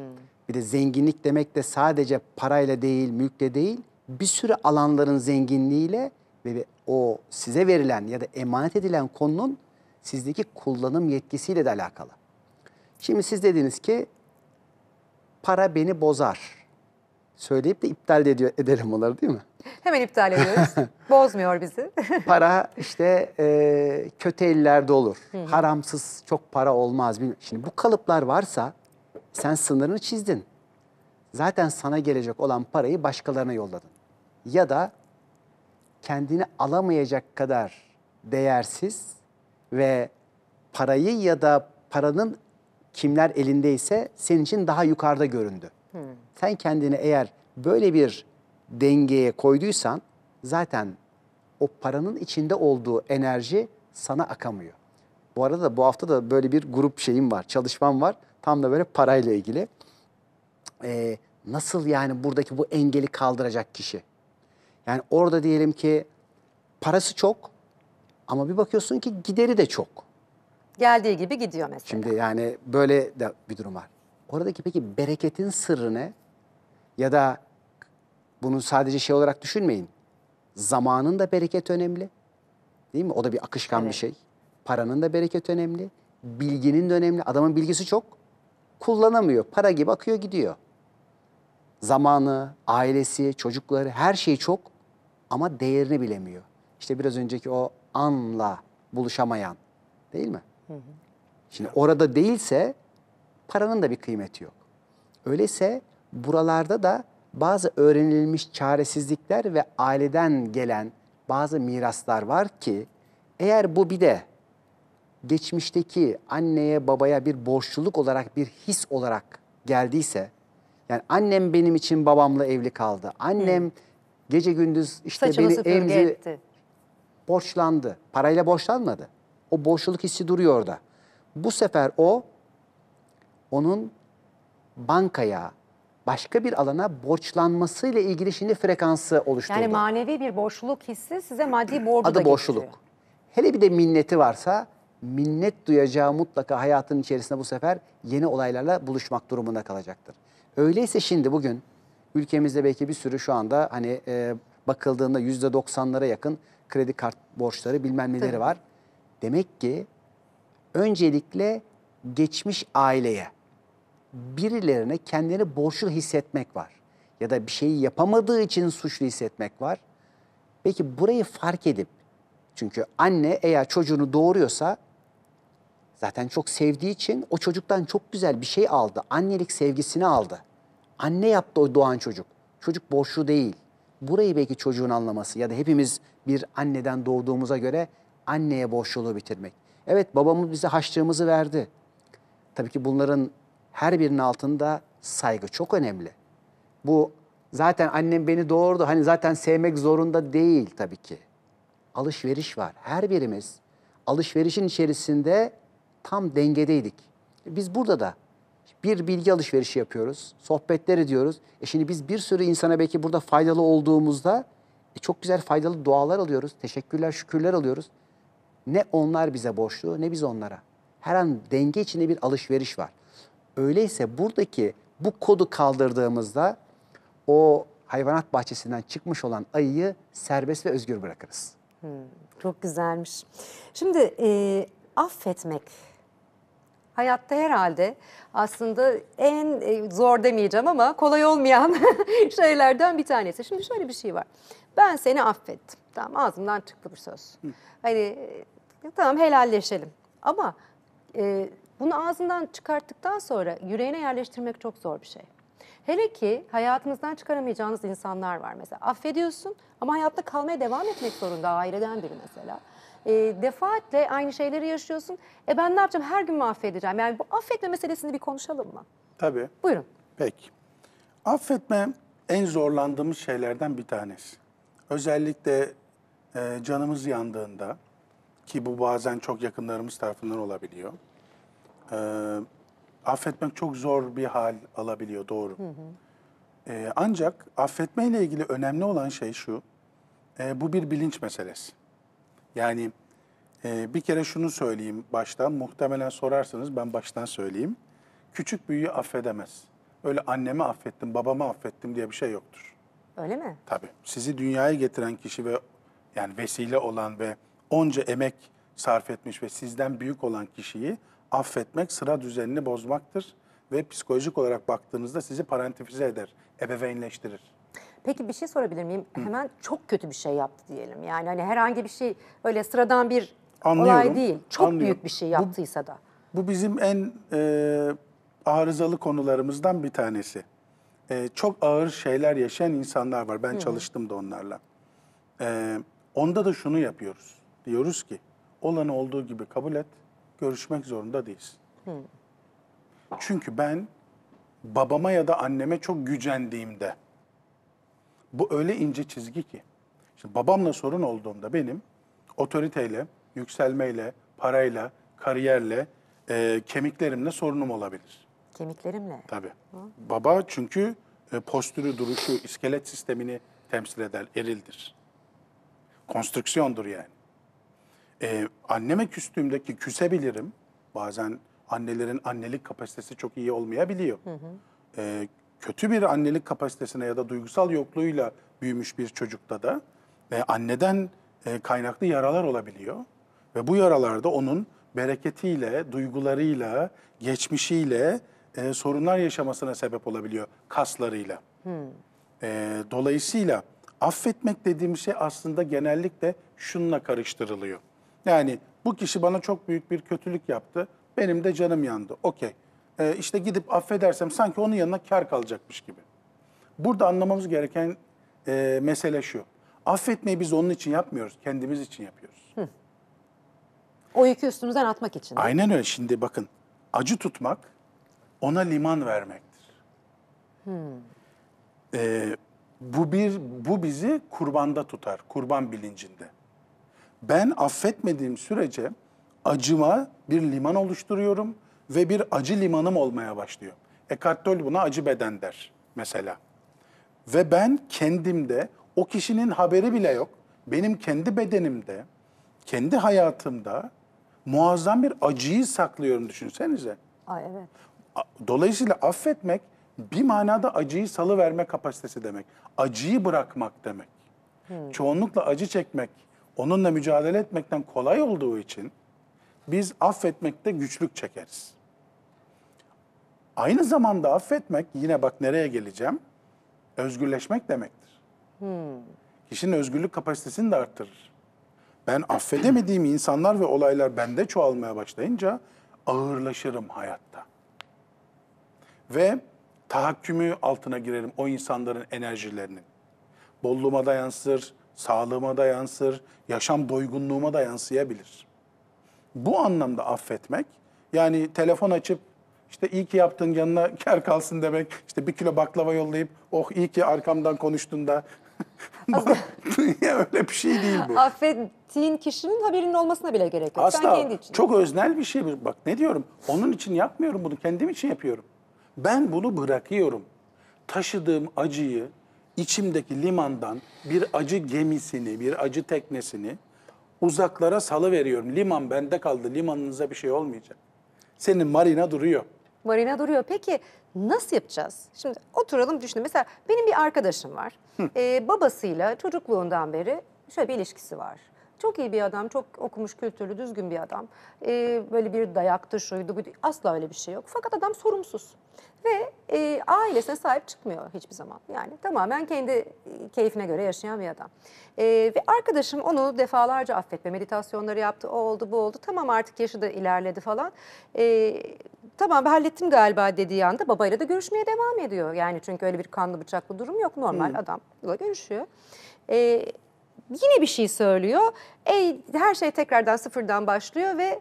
Bir de zenginlik demek de sadece parayla değil, mülkle değil, bir sürü alanların zenginliğiyle ve o size verilen ya da emanet edilen konunun sizdeki kullanım yetkisiyle de alakalı. Şimdi siz dediniz ki para beni bozar söyleyip de iptal ediyor, edelim onları değil mi? Hemen iptal ediyoruz. Bozmuyor bizi. para işte e, kötü ellerde olur. Hı -hı. Haramsız çok para olmaz. Şimdi bu kalıplar varsa sen sınırını çizdin. Zaten sana gelecek olan parayı başkalarına yolladın. Ya da kendini alamayacak kadar değersiz ve parayı ya da paranın kimler elindeyse senin için daha yukarıda göründü. Hmm. Sen kendini eğer böyle bir dengeye koyduysan zaten o paranın içinde olduğu enerji sana akamıyor. Bu arada da bu hafta da böyle bir grup şeyim var, çalışmam var. Tam da böyle parayla ilgili. Ee, nasıl yani buradaki bu engeli kaldıracak kişi? Yani orada diyelim ki parası çok ama bir bakıyorsun ki gideri de çok. Geldiği gibi gidiyor mesela. Şimdi yani böyle de bir durum var. Oradaki peki bereketin sırrı ne? Ya da bunu sadece şey olarak düşünmeyin. Zamanın da bereket önemli. Değil mi? O da bir akışkan evet. bir şey. Paranın da bereket önemli. Bilginin de önemli. Adamın bilgisi çok. Kullanamıyor. Para gibi akıyor gidiyor. Zamanı, ailesi, çocukları her şey çok ama değerini bilemiyor. İşte biraz önceki o anla buluşamayan değil mi? Hı hı. Şimdi orada değilse paranın da bir kıymeti yok. Öyleyse buralarda da bazı öğrenilmiş çaresizlikler ve aileden gelen bazı miraslar var ki eğer bu bir de geçmişteki anneye babaya bir borçluluk olarak bir his olarak geldiyse yani annem benim için babamla evli kaldı. Annem Hı. gece gündüz işte Saçımı beni emzi etti. borçlandı. Parayla borçlanmadı. O borçluluk hissi duruyor orada. Bu sefer o onun bankaya, başka bir alana borçlanmasıyla ilgili şimdi frekansı oluşturdu. Yani manevi bir borçluluk hissi size maddi borcu Adı da borçluluk. Getiriyor. Hele bir de minneti varsa minnet duyacağı mutlaka hayatın içerisinde bu sefer yeni olaylarla buluşmak durumunda kalacaktır. Öyleyse şimdi bugün ülkemizde belki bir sürü şu anda hani e, bakıldığında doksanlara yakın kredi kart borçları bilmem neleri Tabii. var. Demek ki öncelikle geçmiş aileye, birilerine kendini borçlu hissetmek var. Ya da bir şeyi yapamadığı için suçlu hissetmek var. Peki burayı fark edip, çünkü anne eğer çocuğunu doğuruyorsa zaten çok sevdiği için o çocuktan çok güzel bir şey aldı. Annelik sevgisini aldı. Anne yaptı o doğan çocuk. Çocuk borçlu değil. Burayı belki çocuğun anlaması ya da hepimiz bir anneden doğduğumuza göre anneye borçluluğu bitirmek. Evet babamız bize haçlığımızı verdi. Tabii ki bunların her birinin altında saygı çok önemli. Bu zaten annem beni doğurdu. Hani zaten sevmek zorunda değil tabii ki. Alışveriş var. Her birimiz alışverişin içerisinde tam dengedeydik. Biz burada da bir bilgi alışverişi yapıyoruz, sohbetler ediyoruz. E şimdi biz bir sürü insana belki burada faydalı olduğumuzda e çok güzel faydalı dualar alıyoruz, teşekkürler, şükürler alıyoruz. Ne onlar bize borçlu ne biz onlara. Her an denge içinde bir alışveriş var. Öyleyse buradaki bu kodu kaldırdığımızda o hayvanat bahçesinden çıkmış olan ayıyı serbest ve özgür bırakırız. Hmm, çok güzelmiş. Şimdi e, affetmek hayatta herhalde aslında en e, zor demeyeceğim ama kolay olmayan şeylerden bir tanesi. Şimdi şöyle bir şey var. Ben seni affettim. Tamam ağzımdan çıktı bu söz. Hı. Hani e, tamam helalleşelim. Ama e, bunu ağzından çıkarttıktan sonra yüreğine yerleştirmek çok zor bir şey. Hele ki hayatınızdan çıkaramayacağınız insanlar var mesela. Affediyorsun ama hayatta kalmaya devam etmek zorunda aileden biri mesela. E, defaatle aynı şeyleri yaşıyorsun. E ben ne yapacağım her gün mi affedeceğim? Yani bu affetme meselesini bir konuşalım mı? Tabii. Buyurun. Peki. Affetme en zorlandığımız şeylerden bir tanesi. Özellikle e, canımız yandığında ki bu bazen çok yakınlarımız tarafından olabiliyor e, affetmek çok zor bir hal alabiliyor doğru. Hı hı. E, ancak affetmeyle ilgili önemli olan şey şu, e, bu bir bilinç meselesi. Yani e, bir kere şunu söyleyeyim baştan, muhtemelen sorarsanız ben baştan söyleyeyim. Küçük büyüğü affedemez. Öyle annemi affettim, babamı affettim diye bir şey yoktur. Öyle mi? Tabii. Sizi dünyaya getiren kişi ve yani vesile olan ve onca emek sarf etmiş ve sizden büyük olan kişiyi affetmek sıra düzenini bozmaktır ve psikolojik olarak baktığınızda sizi parentifize eder, ebeveynleştirir. Peki bir şey sorabilir miyim? Hı. Hemen çok kötü bir şey yaptı diyelim. Yani hani herhangi bir şey öyle sıradan bir anlıyorum, olay değil. Çok anlıyorum. büyük bir şey yaptıysa bu, da. Bu bizim en e, arızalı konularımızdan bir tanesi. E, çok ağır şeyler yaşayan insanlar var. Ben Hı. çalıştım da onlarla. E, onda da şunu yapıyoruz. Diyoruz ki olanı olduğu gibi kabul et görüşmek zorunda değilsin. Hı. Çünkü ben babama ya da anneme çok gücendiğimde bu öyle ince çizgi ki. Şimdi babamla sorun olduğunda benim otoriteyle, yükselmeyle, parayla, kariyerle, e, kemiklerimle sorunum olabilir. Kemiklerimle? Tabii. Hı? Baba çünkü e, postürü, duruşu, iskelet sistemini temsil eder, erildir. Konstrüksiyondur yani. Ee, anneme küstüğümdeki küsebilirim. Bazen annelerin annelik kapasitesi çok iyi olmayabiliyor. Hı hı. Ee, kötü bir annelik kapasitesine ya da duygusal yokluğuyla büyümüş bir çocukta da e, anneden e, kaynaklı yaralar olabiliyor. Ve bu yaralarda onun bereketiyle, duygularıyla, geçmişiyle e, sorunlar yaşamasına sebep olabiliyor kaslarıyla. Hmm. E, dolayısıyla affetmek dediğim şey aslında genellikle şununla karıştırılıyor. Yani bu kişi bana çok büyük bir kötülük yaptı. Benim de canım yandı. Okey. Ee, işte gidip affedersem sanki onun yanına kar kalacakmış gibi. Burada anlamamız gereken e, mesele şu. Affetmeyi biz onun için yapmıyoruz. Kendimiz için yapıyoruz. Hı. O yükü üstümüzden atmak için. Aynen öyle. Şimdi bakın acı tutmak ona liman vermektir. Ee, bu bir bu bizi kurbanda tutar, kurban bilincinde. Ben affetmediğim sürece acıma bir liman oluşturuyorum ve bir acı limanım olmaya başlıyor. Eckhart Tolle buna acı beden der mesela. Ve ben kendimde o kişinin haberi bile yok. Benim kendi bedenimde, kendi hayatımda muazzam bir acıyı saklıyorum düşünsenize. Ay evet. Dolayısıyla affetmek bir manada acıyı salıverme kapasitesi demek. Acıyı bırakmak demek. Hmm. Çoğunlukla acı çekmek onunla mücadele etmekten kolay olduğu için biz affetmekte güçlük çekeriz. Aynı zamanda affetmek yine bak nereye geleceğim? Özgürleşmek demektir. Hmm. Kişinin özgürlük kapasitesini de arttırır. Ben affedemediğim insanlar ve olaylar bende çoğalmaya başlayınca ağırlaşırım hayatta. Ve tahakkümü altına girerim o insanların enerjilerinin. Bolluma da yansır, sağlığıma da yansır, yaşam doygunluğuma da yansıyabilir. Bu anlamda affetmek, yani telefon açıp işte iyi ki yaptın yanına kar kalsın demek, işte bir kilo baklava yollayıp oh iyi ki arkamdan konuştun da ya öyle bir şey değil bu. Affettiğin kişinin haberinin olmasına bile gerek yok. Asla. Sen kendi için. Çok öznel bir şey. Bak ne diyorum? Onun için yapmıyorum bunu. Kendim için yapıyorum. Ben bunu bırakıyorum. Taşıdığım acıyı, içimdeki limandan bir acı gemisini, bir acı teknesini uzaklara salı veriyorum. Liman bende kaldı. Limanınıza bir şey olmayacak. Senin marina duruyor. Marina duruyor. Peki nasıl yapacağız? Şimdi oturalım düşünelim. Mesela benim bir arkadaşım var. Ee, babasıyla çocukluğundan beri şöyle bir ilişkisi var. Çok iyi bir adam, çok okumuş, kültürlü, düzgün bir adam. Ee, böyle bir dayaktı, şuydu, bu, Asla öyle bir şey yok. Fakat adam sorumsuz. Ve e, ailesine sahip çıkmıyor hiçbir zaman. Yani tamamen kendi e, keyfine göre yaşayan bir adam. E, ve arkadaşım onu defalarca affetme meditasyonları yaptı. O oldu, bu oldu. Tamam artık yaşı da ilerledi falan. E, tamam hallettim galiba dediği anda babayla da görüşmeye devam ediyor. Yani çünkü öyle bir kanlı bıçaklı durum yok. Normal hmm. adamla görüşüyor. Evet yine bir şey söylüyor. E, her şey tekrardan sıfırdan başlıyor ve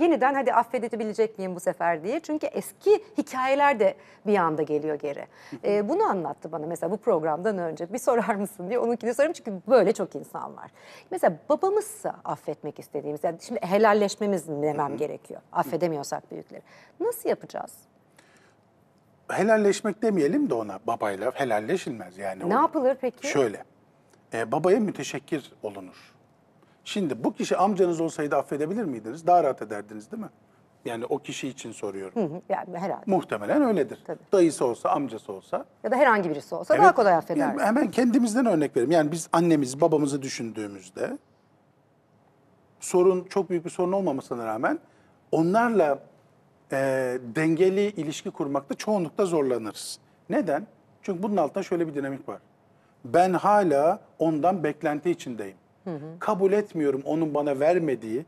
yeniden hadi affedebilecek miyim bu sefer diye. Çünkü eski hikayeler de bir anda geliyor geri. E, bunu anlattı bana mesela bu programdan önce. Bir sorar mısın diye onunkini sorarım çünkü böyle çok insan var. Mesela babamızsa affetmek istediğimiz, yani şimdi helalleşmemiz demem gerekiyor. Affedemiyorsak büyükleri. Nasıl yapacağız? Helalleşmek demeyelim de ona babayla helalleşilmez yani. Ne o, yapılır peki? Şöyle e, babaya müteşekkir olunur. Şimdi bu kişi amcanız olsaydı affedebilir miydiniz? Daha rahat ederdiniz değil mi? Yani o kişi için soruyorum. Hı hı, yani herhalde. Muhtemelen öyledir. Tabii. Dayısı olsa, amcası olsa. Ya da herhangi birisi olsa evet, daha kolay affeder. hemen kendimizden örnek vereyim. Yani biz annemiz, babamızı düşündüğümüzde sorun çok büyük bir sorun olmamasına rağmen onlarla e, dengeli ilişki kurmakta çoğunlukla zorlanırız. Neden? Çünkü bunun altında şöyle bir dinamik var ben hala ondan beklenti içindeyim. Hı hı. Kabul etmiyorum onun bana vermediği.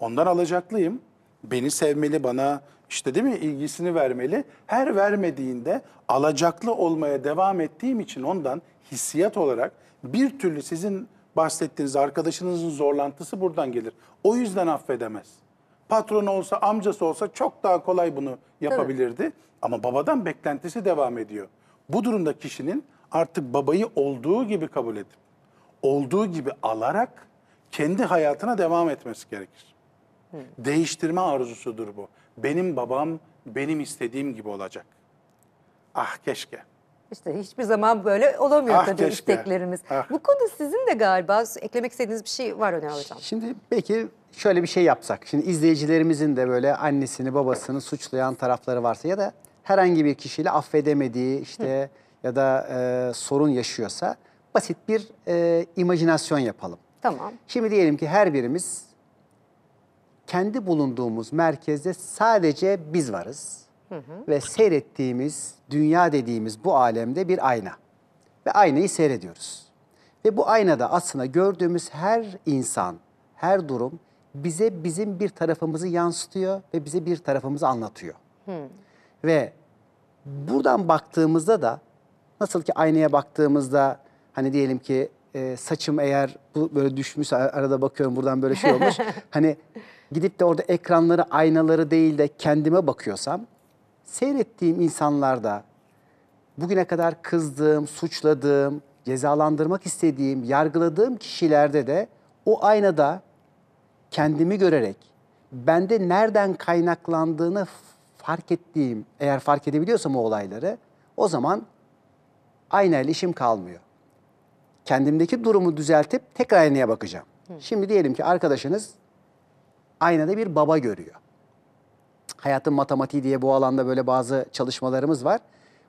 Ondan alacaklıyım. Beni sevmeli, bana işte değil mi ilgisini vermeli. Her vermediğinde alacaklı olmaya devam ettiğim için ondan hissiyat olarak bir türlü sizin bahsettiğiniz arkadaşınızın zorlantısı buradan gelir. O yüzden affedemez. Patron olsa, amcası olsa çok daha kolay bunu yapabilirdi. Ama babadan beklentisi devam ediyor. Bu durumda kişinin artık babayı olduğu gibi kabul edip, olduğu gibi alarak kendi hayatına devam etmesi gerekir. Hı. Hmm. Değiştirme arzusudur bu. Benim babam benim istediğim gibi olacak. Ah keşke. İşte hiçbir zaman böyle olamıyor ah, tabii keşke. isteklerimiz. Ah. Bu konuda sizin de galiba eklemek istediğiniz bir şey var Öner Hocam. Şimdi belki şöyle bir şey yapsak. Şimdi izleyicilerimizin de böyle annesini babasını suçlayan tarafları varsa ya da herhangi bir kişiyle affedemediği işte... Hı ya da e, sorun yaşıyorsa basit bir e, imajinasyon yapalım. Tamam. Şimdi diyelim ki her birimiz kendi bulunduğumuz merkezde sadece biz varız. Hı hı. Ve seyrettiğimiz, dünya dediğimiz bu alemde bir ayna. Ve aynayı seyrediyoruz. Ve bu aynada aslında gördüğümüz her insan, her durum bize bizim bir tarafımızı yansıtıyor ve bize bir tarafımızı anlatıyor. Hı. Ve buradan baktığımızda da Nasıl ki aynaya baktığımızda hani diyelim ki e, saçım eğer bu böyle düşmüş arada bakıyorum buradan böyle şey olmuş. hani gidip de orada ekranları, aynaları değil de kendime bakıyorsam seyrettiğim insanlarda bugüne kadar kızdığım, suçladığım, cezalandırmak istediğim, yargıladığım kişilerde de o aynada kendimi görerek bende nereden kaynaklandığını fark ettiğim, eğer fark edebiliyorsam o olayları o zaman aynayla işim kalmıyor. Kendimdeki durumu düzeltip tek aynaya bakacağım. Hı. Şimdi diyelim ki arkadaşınız aynada bir baba görüyor. Hayatın matematiği diye bu alanda böyle bazı çalışmalarımız var.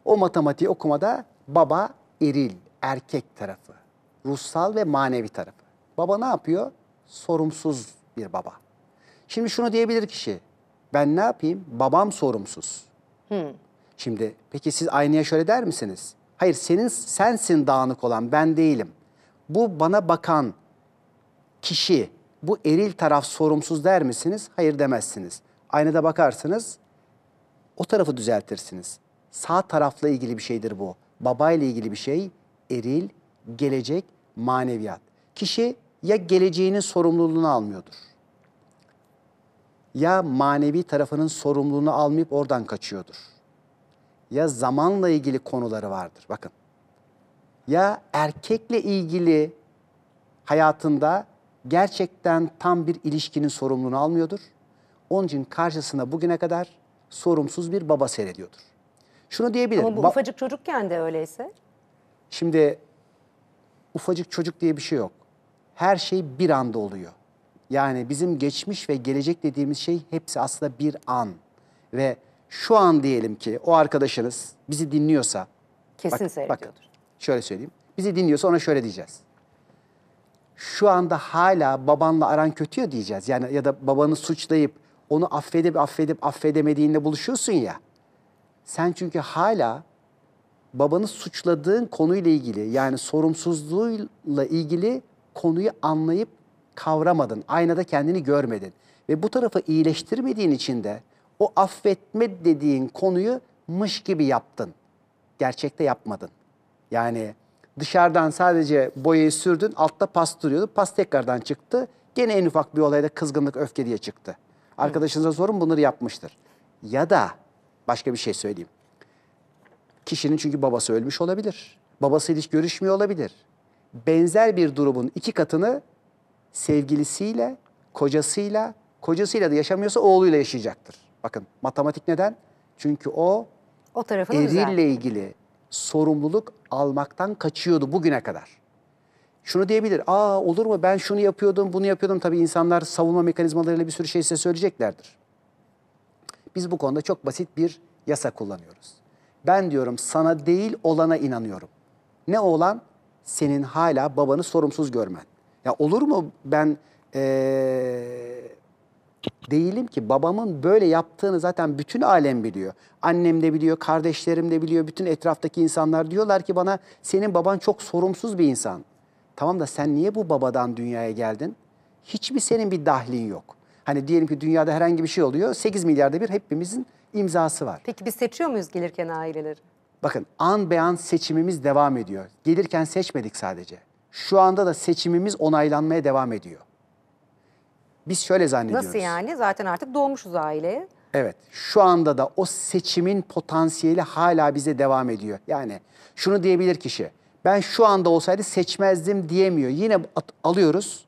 O matematiği okumada baba eril, erkek tarafı, ruhsal ve manevi tarafı. Baba ne yapıyor? Sorumsuz bir baba. Şimdi şunu diyebilir kişi, ben ne yapayım? Babam sorumsuz. Hmm. Şimdi peki siz aynaya şöyle der misiniz? Hayır senin sensin dağınık olan ben değilim. Bu bana bakan kişi bu eril taraf sorumsuz der misiniz? Hayır demezsiniz. Aynada bakarsınız o tarafı düzeltirsiniz. Sağ tarafla ilgili bir şeydir bu. Babayla ilgili bir şey eril, gelecek, maneviyat. Kişi ya geleceğinin sorumluluğunu almıyordur. Ya manevi tarafının sorumluluğunu almayıp oradan kaçıyordur ya zamanla ilgili konuları vardır. Bakın. Ya erkekle ilgili hayatında gerçekten tam bir ilişkinin sorumluluğunu almıyordur. Onun için karşısına bugüne kadar sorumsuz bir baba seyrediyordur. Şunu diyebilirim. Ama bu ufacık çocukken de öyleyse? Şimdi ufacık çocuk diye bir şey yok. Her şey bir anda oluyor. Yani bizim geçmiş ve gelecek dediğimiz şey hepsi aslında bir an. Ve şu an diyelim ki o arkadaşınız bizi dinliyorsa. Kesin bak, seyrediyordur. Bak, şöyle söyleyeyim. Bizi dinliyorsa ona şöyle diyeceğiz. Şu anda hala babanla aran kötü ya diyeceğiz. Yani ya da babanı suçlayıp onu affedip affedip affedemediğinle buluşuyorsun ya. Sen çünkü hala babanı suçladığın konuyla ilgili yani sorumsuzluğuyla ilgili konuyu anlayıp kavramadın. Aynada kendini görmedin. Ve bu tarafı iyileştirmediğin için de o affetme dediğin konuyu mış gibi yaptın. Gerçekte yapmadın. Yani dışarıdan sadece boyayı sürdün, altta pas duruyordu. Pas tekrardan çıktı. Gene en ufak bir olayda kızgınlık, öfke diye çıktı. Arkadaşınıza sorun bunları yapmıştır. Ya da başka bir şey söyleyeyim. Kişinin çünkü babası ölmüş olabilir. Babasıyla hiç görüşmüyor olabilir. Benzer bir durumun iki katını sevgilisiyle, kocasıyla, kocasıyla da yaşamıyorsa oğluyla yaşayacaktır. Bakın matematik neden? Çünkü o, o erille ilgili sorumluluk almaktan kaçıyordu bugüne kadar. Şunu diyebilir, aa olur mu ben şunu yapıyordum, bunu yapıyordum. Tabii insanlar savunma mekanizmalarıyla bir sürü şey size söyleyeceklerdir. Biz bu konuda çok basit bir yasa kullanıyoruz. Ben diyorum sana değil olana inanıyorum. Ne olan? Senin hala babanı sorumsuz görmen. Ya olur mu ben ee, değilim ki. Babamın böyle yaptığını zaten bütün alem biliyor. Annem de biliyor, kardeşlerim de biliyor, bütün etraftaki insanlar diyorlar ki bana senin baban çok sorumsuz bir insan. Tamam da sen niye bu babadan dünyaya geldin? Hiçbir senin bir dahlin yok. Hani diyelim ki dünyada herhangi bir şey oluyor. 8 milyarda bir hepimizin imzası var. Peki biz seçiyor muyuz gelirken aileleri? Bakın an be an seçimimiz devam ediyor. Gelirken seçmedik sadece. Şu anda da seçimimiz onaylanmaya devam ediyor. Biz şöyle zannediyoruz. Nasıl yani? Zaten artık doğmuşuz aileye. Evet. Şu anda da o seçimin potansiyeli hala bize devam ediyor. Yani şunu diyebilir kişi. Ben şu anda olsaydı seçmezdim diyemiyor. Yine alıyoruz.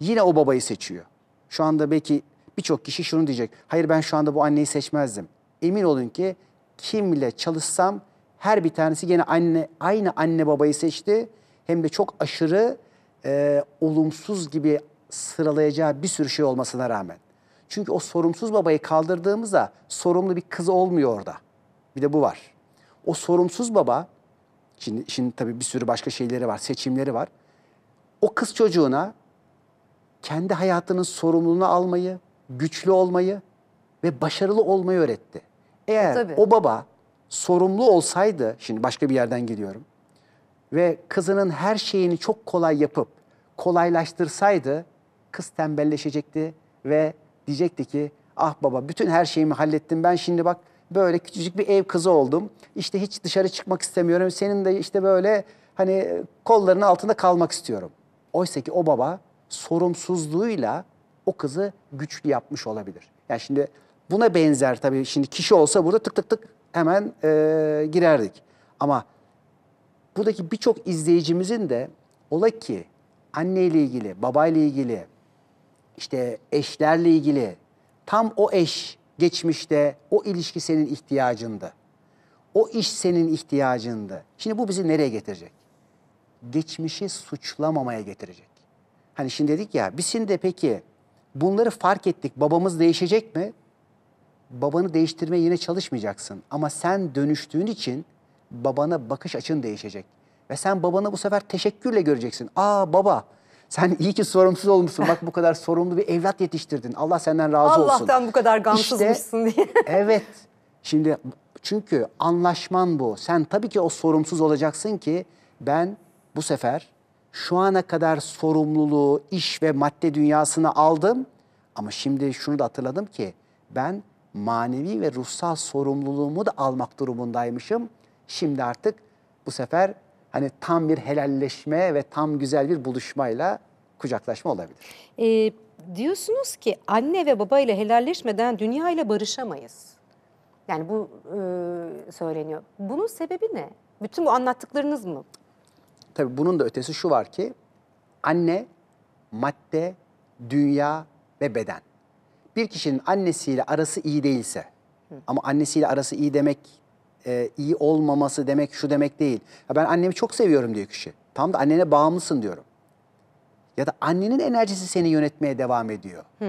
Yine o babayı seçiyor. Şu anda belki birçok kişi şunu diyecek. Hayır ben şu anda bu anneyi seçmezdim. Emin olun ki kimle çalışsam her bir tanesi yine anne aynı anne babayı seçti. Hem de çok aşırı e, olumsuz gibi sıralayacağı bir sürü şey olmasına rağmen. Çünkü o sorumsuz babayı kaldırdığımızda sorumlu bir kız olmuyor orada. Bir de bu var. O sorumsuz baba, şimdi, şimdi tabii bir sürü başka şeyleri var, seçimleri var. O kız çocuğuna kendi hayatının sorumluluğunu almayı, güçlü olmayı ve başarılı olmayı öğretti. Eğer tabii. o baba sorumlu olsaydı, şimdi başka bir yerden geliyorum ve kızının her şeyini çok kolay yapıp kolaylaştırsaydı kız tembelleşecekti ve diyecekti ki ah baba bütün her şeyimi hallettim ben şimdi bak böyle küçücük bir ev kızı oldum. İşte hiç dışarı çıkmak istemiyorum. Senin de işte böyle hani kollarının altında kalmak istiyorum. Oysa ki o baba sorumsuzluğuyla o kızı güçlü yapmış olabilir. Yani şimdi buna benzer tabii şimdi kişi olsa burada tık tık tık hemen e, girerdik. Ama buradaki birçok izleyicimizin de ola ki anneyle ilgili, babayla ilgili, işte eşlerle ilgili tam o eş geçmişte o ilişki senin ihtiyacındı. O iş senin ihtiyacındı. Şimdi bu bizi nereye getirecek? Geçmişi suçlamamaya getirecek. Hani şimdi dedik ya biz şimdi peki bunları fark ettik babamız değişecek mi? Babanı değiştirmeye yine çalışmayacaksın. Ama sen dönüştüğün için babana bakış açın değişecek. Ve sen babana bu sefer teşekkürle göreceksin. Aa baba sen iyi ki sorumsuz olmuşsun. Bak bu kadar sorumlu bir evlat yetiştirdin. Allah senden razı Allah'tan olsun. Allah'tan bu kadar gamsızmışsın işte, diye. evet. Şimdi çünkü anlaşman bu. Sen tabii ki o sorumsuz olacaksın ki ben bu sefer şu ana kadar sorumluluğu iş ve madde dünyasına aldım. Ama şimdi şunu da hatırladım ki ben manevi ve ruhsal sorumluluğumu da almak durumundaymışım. Şimdi artık bu sefer hani tam bir helalleşme ve tam güzel bir buluşmayla kucaklaşma olabilir. E, diyorsunuz ki anne ve baba ile helalleşmeden dünya ile barışamayız. Yani bu e, söyleniyor. Bunun sebebi ne? Bütün bu anlattıklarınız mı? Tabii bunun da ötesi şu var ki anne, madde, dünya ve beden. Bir kişinin annesiyle arası iyi değilse ama annesiyle arası iyi demek e, iyi olmaması demek şu demek değil. Ya ben annemi çok seviyorum diyor kişi. Tam da annene bağımlısın diyorum. Ya da annenin enerjisi seni yönetmeye devam ediyor. Hmm.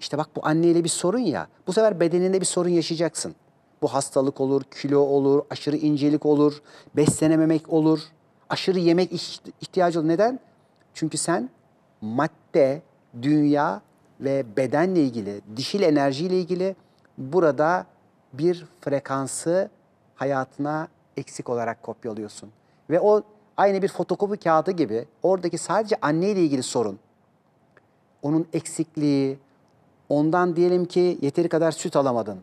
İşte bak bu anneyle bir sorun ya. Bu sefer bedeninde bir sorun yaşayacaksın. Bu hastalık olur, kilo olur, aşırı incelik olur, beslenememek olur, aşırı yemek ihtiyacı olur. Neden? Çünkü sen madde, dünya ve bedenle ilgili, dişil enerjiyle ilgili burada bir frekansı hayatına eksik olarak kopyalıyorsun. Ve o aynı bir fotokopi kağıdı gibi oradaki sadece anneyle ilgili sorun, onun eksikliği, ondan diyelim ki yeteri kadar süt alamadın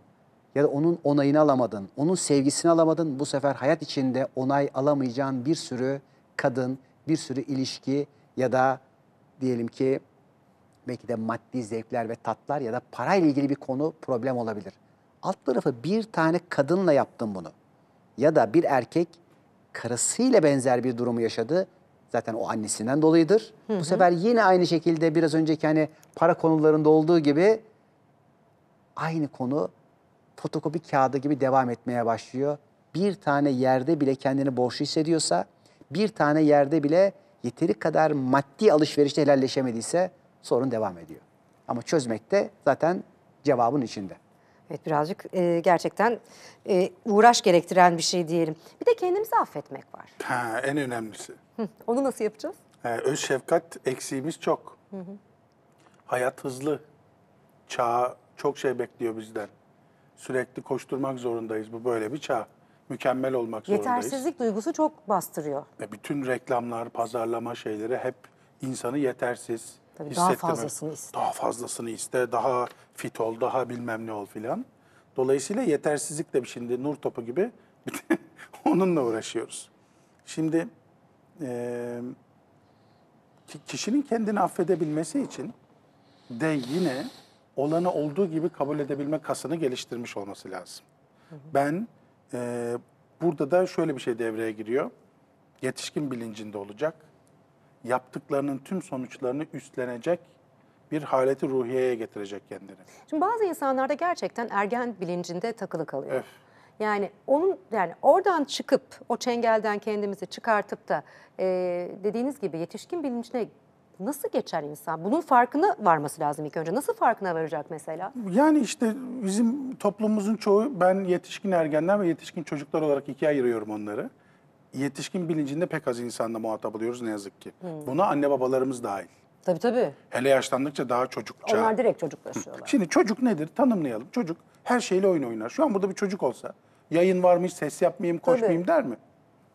ya da onun onayını alamadın, onun sevgisini alamadın. Bu sefer hayat içinde onay alamayacağın bir sürü kadın, bir sürü ilişki ya da diyelim ki belki de maddi zevkler ve tatlar ya da parayla ilgili bir konu problem olabilir. Alt tarafı bir tane kadınla yaptın bunu ya da bir erkek karısıyla benzer bir durumu yaşadı. Zaten o annesinden dolayıdır. Hı hı. Bu sefer yine aynı şekilde biraz önceki hani para konularında olduğu gibi aynı konu fotokopi kağıdı gibi devam etmeye başlıyor. Bir tane yerde bile kendini borçlu hissediyorsa, bir tane yerde bile yeteri kadar maddi alışverişte helalleşemediyse sorun devam ediyor. Ama çözmek de zaten cevabın içinde. Evet birazcık e, gerçekten e, uğraş gerektiren bir şey diyelim. Bir de kendimizi affetmek var. Ha, en önemlisi. Hı, onu nasıl yapacağız? Ee, öz şefkat eksiğimiz çok. Hı hı. Hayat hızlı. Çağ çok şey bekliyor bizden. Sürekli koşturmak zorundayız. Bu böyle bir çağ. Mükemmel olmak zorundayız. Yetersizlik duygusu çok bastırıyor. E, bütün reklamlar, pazarlama şeyleri hep insanı yetersiz, Tabii daha fazlasını iste. Daha fazlasını iste, daha fit ol, daha bilmem ne ol filan. Dolayısıyla yetersizlik de şimdi nur topu gibi onunla uğraşıyoruz. Şimdi e, kişinin kendini affedebilmesi için de yine olanı olduğu gibi kabul edebilme kasını geliştirmiş olması lazım. Ben e, burada da şöyle bir şey devreye giriyor. Yetişkin bilincinde olacak yaptıklarının tüm sonuçlarını üstlenecek bir haleti ruhiyeye getirecek kendini. Şimdi bazı insanlarda gerçekten ergen bilincinde takılı kalıyor. Evet. Yani onun yani oradan çıkıp o çengelden kendimizi çıkartıp da e, dediğiniz gibi yetişkin bilincine nasıl geçer insan? Bunun farkına varması lazım ilk önce. Nasıl farkına varacak mesela? Yani işte bizim toplumumuzun çoğu ben yetişkin ergenler ve yetişkin çocuklar olarak ikiye ayırıyorum onları yetişkin bilincinde pek az insanla muhatap oluyoruz ne yazık ki. Hmm. Buna anne babalarımız dahil. Tabii tabii. Hele yaşlandıkça daha çocukça. Onlar direkt çocuklaşıyorlar. Şimdi çocuk nedir? Tanımlayalım. Çocuk her şeyle oyun oynar. Şu an burada bir çocuk olsa yayın varmış, ses yapmayayım, koşmayayım tabii. der mi?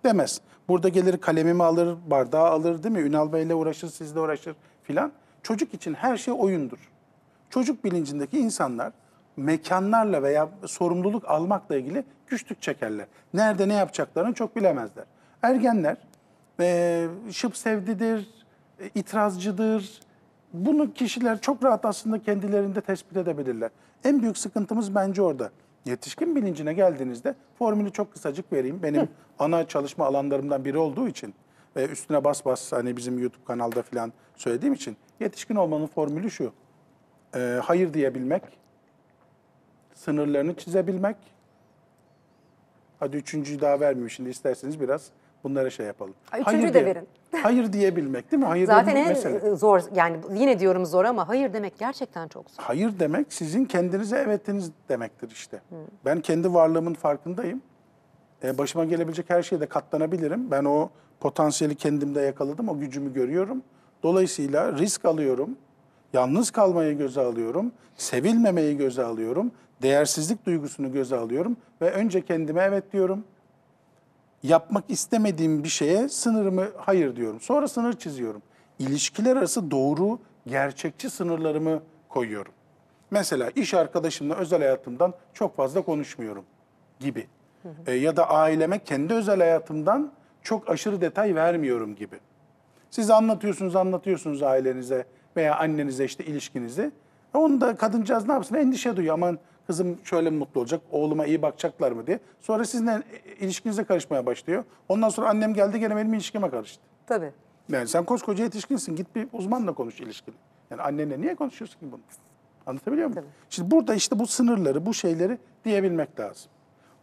Demez. Burada gelir kalemimi alır, bardağı alır değil mi? Ünal Bey'le uğraşır, sizle uğraşır filan. Çocuk için her şey oyundur. Çocuk bilincindeki insanlar mekanlarla veya sorumluluk almakla ilgili güçlük çekerler. Nerede ne yapacaklarını çok bilemezler. Ergenler e, şıp sevdidir, e, itirazcıdır. Bunu kişiler çok rahat aslında kendilerinde tespit edebilirler. En büyük sıkıntımız bence orada. Yetişkin bilincine geldiğinizde formülü çok kısacık vereyim. Benim Hı. ana çalışma alanlarımdan biri olduğu için ve üstüne bas bas hani bizim YouTube kanalda falan söylediğim için yetişkin olmanın formülü şu. E, hayır diyebilmek, sınırlarını çizebilmek. Hadi üçüncüyü daha vermiyorum şimdi isterseniz biraz bunlara şey yapalım. Üçüncü hayır de diye, verin. Hayır diyebilmek değil mi? Hayır Zaten en mesele. zor yani yine diyorum zor ama hayır demek gerçekten çok zor. Hayır demek sizin kendinize evetiniz demektir işte. Hmm. Ben kendi varlığımın farkındayım. Ee, başıma gelebilecek her şeye de katlanabilirim. Ben o potansiyeli kendimde yakaladım, o gücümü görüyorum. Dolayısıyla risk alıyorum, yalnız kalmayı göze alıyorum, sevilmemeyi göze alıyorum, değersizlik duygusunu göze alıyorum ve önce kendime evet diyorum. Yapmak istemediğim bir şeye sınırımı hayır diyorum. Sonra sınır çiziyorum. İlişkiler arası doğru, gerçekçi sınırlarımı koyuyorum. Mesela iş arkadaşımla özel hayatımdan çok fazla konuşmuyorum gibi. E, ya da aileme kendi özel hayatımdan çok aşırı detay vermiyorum gibi. Siz anlatıyorsunuz, anlatıyorsunuz ailenize veya annenize işte ilişkinizi. Onu da kadıncağız ne yapsın? Endişe duyuyor. Aman Kızım şöyle mi mutlu olacak? Oğluma iyi bakacaklar mı diye. Sonra sizinle ilişkinize karışmaya başlıyor. Ondan sonra annem geldi gene benim ilişkime karıştı. Tabii. Yani sen koskoca yetişkinsin. Git bir uzmanla konuş ilişkini. Yani annenle niye konuşuyorsun ki bunu? Anlatabiliyor muyum? Tabii. Şimdi burada işte bu sınırları, bu şeyleri diyebilmek lazım.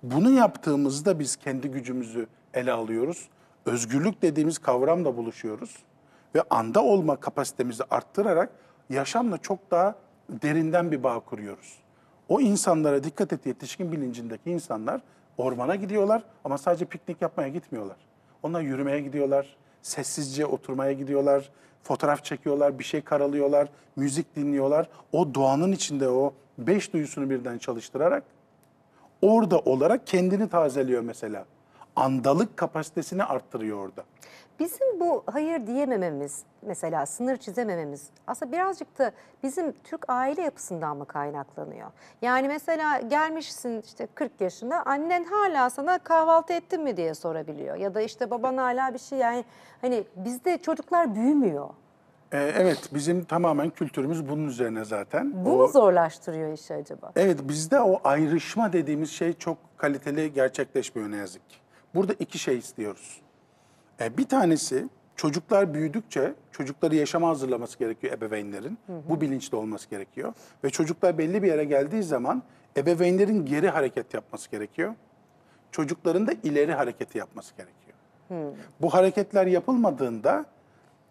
Bunu yaptığımızda biz kendi gücümüzü ele alıyoruz. Özgürlük dediğimiz kavramla buluşuyoruz. Ve anda olma kapasitemizi arttırarak yaşamla çok daha derinden bir bağ kuruyoruz. O insanlara dikkat et yetişkin bilincindeki insanlar ormana gidiyorlar ama sadece piknik yapmaya gitmiyorlar. Onlar yürümeye gidiyorlar, sessizce oturmaya gidiyorlar, fotoğraf çekiyorlar, bir şey karalıyorlar, müzik dinliyorlar. O doğanın içinde o beş duyusunu birden çalıştırarak orada olarak kendini tazeliyor mesela. Andalık kapasitesini arttırıyor orada. Bizim bu hayır diyemememiz, mesela sınır çizemememiz aslında birazcık da bizim Türk aile yapısından mı kaynaklanıyor? Yani mesela gelmişsin işte 40 yaşında annen hala sana kahvaltı ettin mi diye sorabiliyor ya da işte baban hala bir şey yani hani bizde çocuklar büyümüyor. Ee, evet bizim tamamen kültürümüz bunun üzerine zaten. Bu mu zorlaştırıyor işi acaba? Evet bizde o ayrışma dediğimiz şey çok kaliteli gerçekleşmiyor ne yazık ki. Burada iki şey istiyoruz. E, bir tanesi çocuklar büyüdükçe çocukları yaşama hazırlaması gerekiyor ebeveynlerin. Hı hı. Bu bilinçli olması gerekiyor. Ve çocuklar belli bir yere geldiği zaman ebeveynlerin geri hareket yapması gerekiyor. Çocukların da ileri hareketi yapması gerekiyor. Hı. Bu hareketler yapılmadığında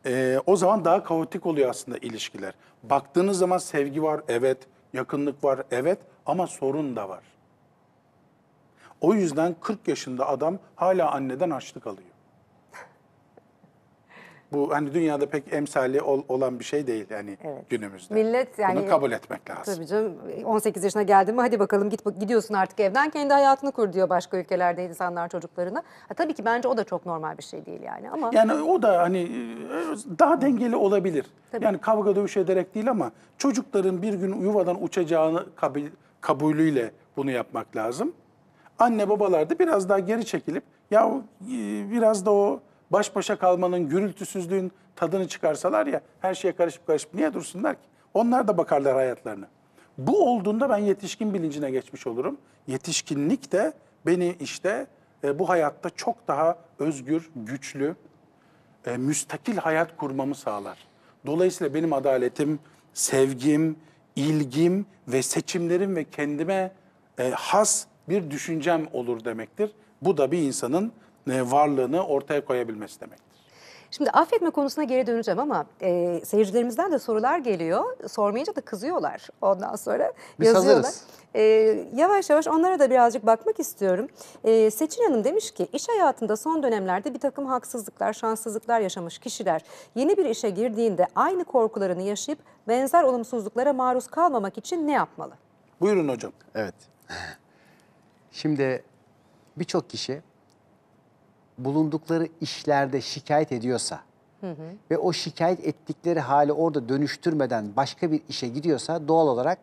e, o zaman daha kaotik oluyor aslında ilişkiler. Baktığınız zaman sevgi var, evet. Yakınlık var, evet. Ama sorun da var. O yüzden 40 yaşında adam hala anneden açlık alıyor. Bu hani dünyada pek emsali ol, olan bir şey değil yani evet. günümüzde. Millet yani bunu kabul etmek lazım. Tabii canım 18 yaşına geldi mi hadi bakalım git gidiyorsun artık evden kendi hayatını kur diyor başka ülkelerde insanlar çocuklarını Ha, tabii ki bence o da çok normal bir şey değil yani ama Yani o da hani e, daha dengeli olabilir. Tabii. Yani kavga dövüş ederek değil ama çocukların bir gün yuvadan uçacağını kabul, kabulüyle bunu yapmak lazım. Anne babalar da biraz daha geri çekilip ya e, biraz da o baş başa kalmanın, gürültüsüzlüğün tadını çıkarsalar ya her şeye karışıp karışıp niye dursunlar ki? Onlar da bakarlar hayatlarına. Bu olduğunda ben yetişkin bilincine geçmiş olurum. Yetişkinlik de beni işte e, bu hayatta çok daha özgür, güçlü, e, müstakil hayat kurmamı sağlar. Dolayısıyla benim adaletim, sevgim, ilgim ve seçimlerim ve kendime e, has bir düşüncem olur demektir. Bu da bir insanın e, varlığını ortaya koyabilmesi demektir. Şimdi affetme konusuna geri döneceğim ama e, seyircilerimizden de sorular geliyor. Sormayınca da kızıyorlar ondan sonra Biz yazıyorlar. Hazırız. E, yavaş yavaş onlara da birazcık bakmak istiyorum. E, Seçin Hanım demiş ki iş hayatında son dönemlerde bir takım haksızlıklar, şanssızlıklar yaşamış kişiler yeni bir işe girdiğinde aynı korkularını yaşayıp benzer olumsuzluklara maruz kalmamak için ne yapmalı? Buyurun hocam. Evet. Şimdi birçok kişi bulundukları işlerde şikayet ediyorsa hı hı. ve o şikayet ettikleri hali orada dönüştürmeden başka bir işe gidiyorsa doğal olarak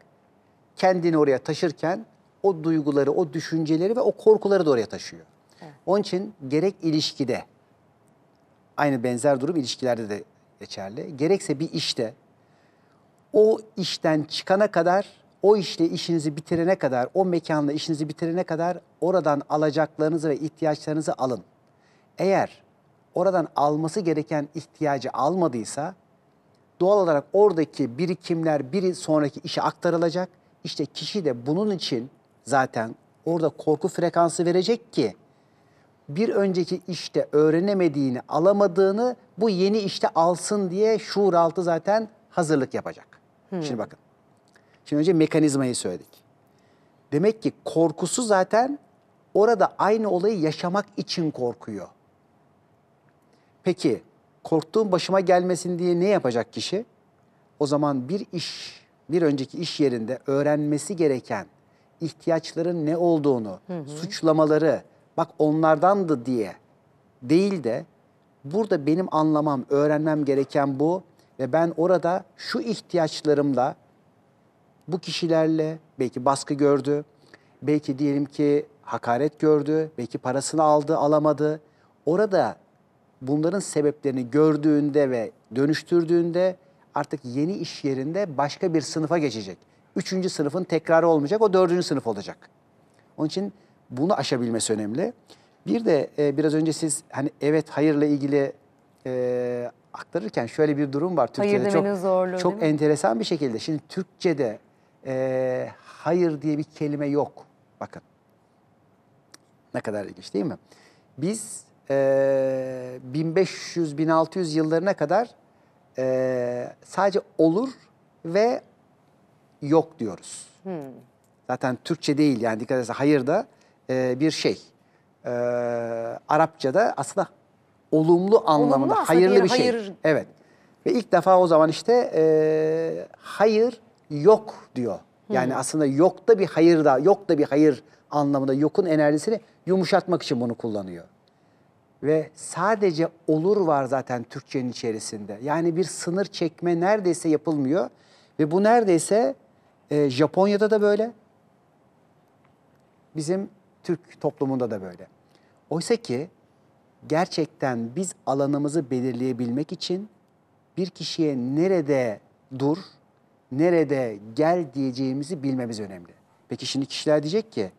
kendini oraya taşırken o duyguları, o düşünceleri ve o korkuları da oraya taşıyor. Evet. Onun için gerek ilişkide, aynı benzer durum ilişkilerde de geçerli, gerekse bir işte o işten çıkana kadar, o işle işinizi bitirene kadar, o mekanla işinizi bitirene kadar oradan alacaklarınızı ve ihtiyaçlarınızı alın. Eğer oradan alması gereken ihtiyacı almadıysa doğal olarak oradaki birikimler bir sonraki işe aktarılacak. İşte kişi de bunun için zaten orada korku frekansı verecek ki bir önceki işte öğrenemediğini, alamadığını bu yeni işte alsın diye şuur altı zaten hazırlık yapacak. Hmm. Şimdi bakın. Şimdi önce mekanizmayı söyledik. Demek ki korkusu zaten orada aynı olayı yaşamak için korkuyor. Peki korktuğum başıma gelmesin diye ne yapacak kişi? O zaman bir iş, bir önceki iş yerinde öğrenmesi gereken ihtiyaçların ne olduğunu, hı hı. suçlamaları bak onlardandı diye değil de burada benim anlamam, öğrenmem gereken bu ve ben orada şu ihtiyaçlarımla bu kişilerle belki baskı gördü, belki diyelim ki hakaret gördü, belki parasını aldı, alamadı. Orada bunların sebeplerini gördüğünde ve dönüştürdüğünde artık yeni iş yerinde başka bir sınıfa geçecek. Üçüncü sınıfın tekrarı olmayacak, o dördüncü sınıf olacak. Onun için bunu aşabilmesi önemli. Bir de e, biraz önce siz hani evet hayırla ilgili e, aktarırken şöyle bir durum var Türkçe'de hayır çok zorlu, çok enteresan bir şekilde. Şimdi Türkçe'de e, hayır diye bir kelime yok. Bakın ne kadar ilginç değil mi? Biz e, ee, 1500-1600 yıllarına kadar e, sadece olur ve yok diyoruz. Hmm. Zaten Türkçe değil yani dikkat edersen hayır da e, ee, bir şey. E, Arapça'da aslında olumlu anlamında olumlu hayırlı bir, bir şey. hayır. şey. Evet. Ve ilk defa o zaman işte e, hayır yok diyor. Yani hmm. aslında yok da bir hayır da yok da bir hayır anlamında yokun enerjisini yumuşatmak için bunu kullanıyor ve sadece olur var zaten Türkçenin içerisinde. Yani bir sınır çekme neredeyse yapılmıyor ve bu neredeyse e, Japonya'da da böyle, bizim Türk toplumunda da böyle. Oysa ki gerçekten biz alanımızı belirleyebilmek için bir kişiye nerede dur, nerede gel diyeceğimizi bilmemiz önemli. Peki şimdi kişiler diyecek ki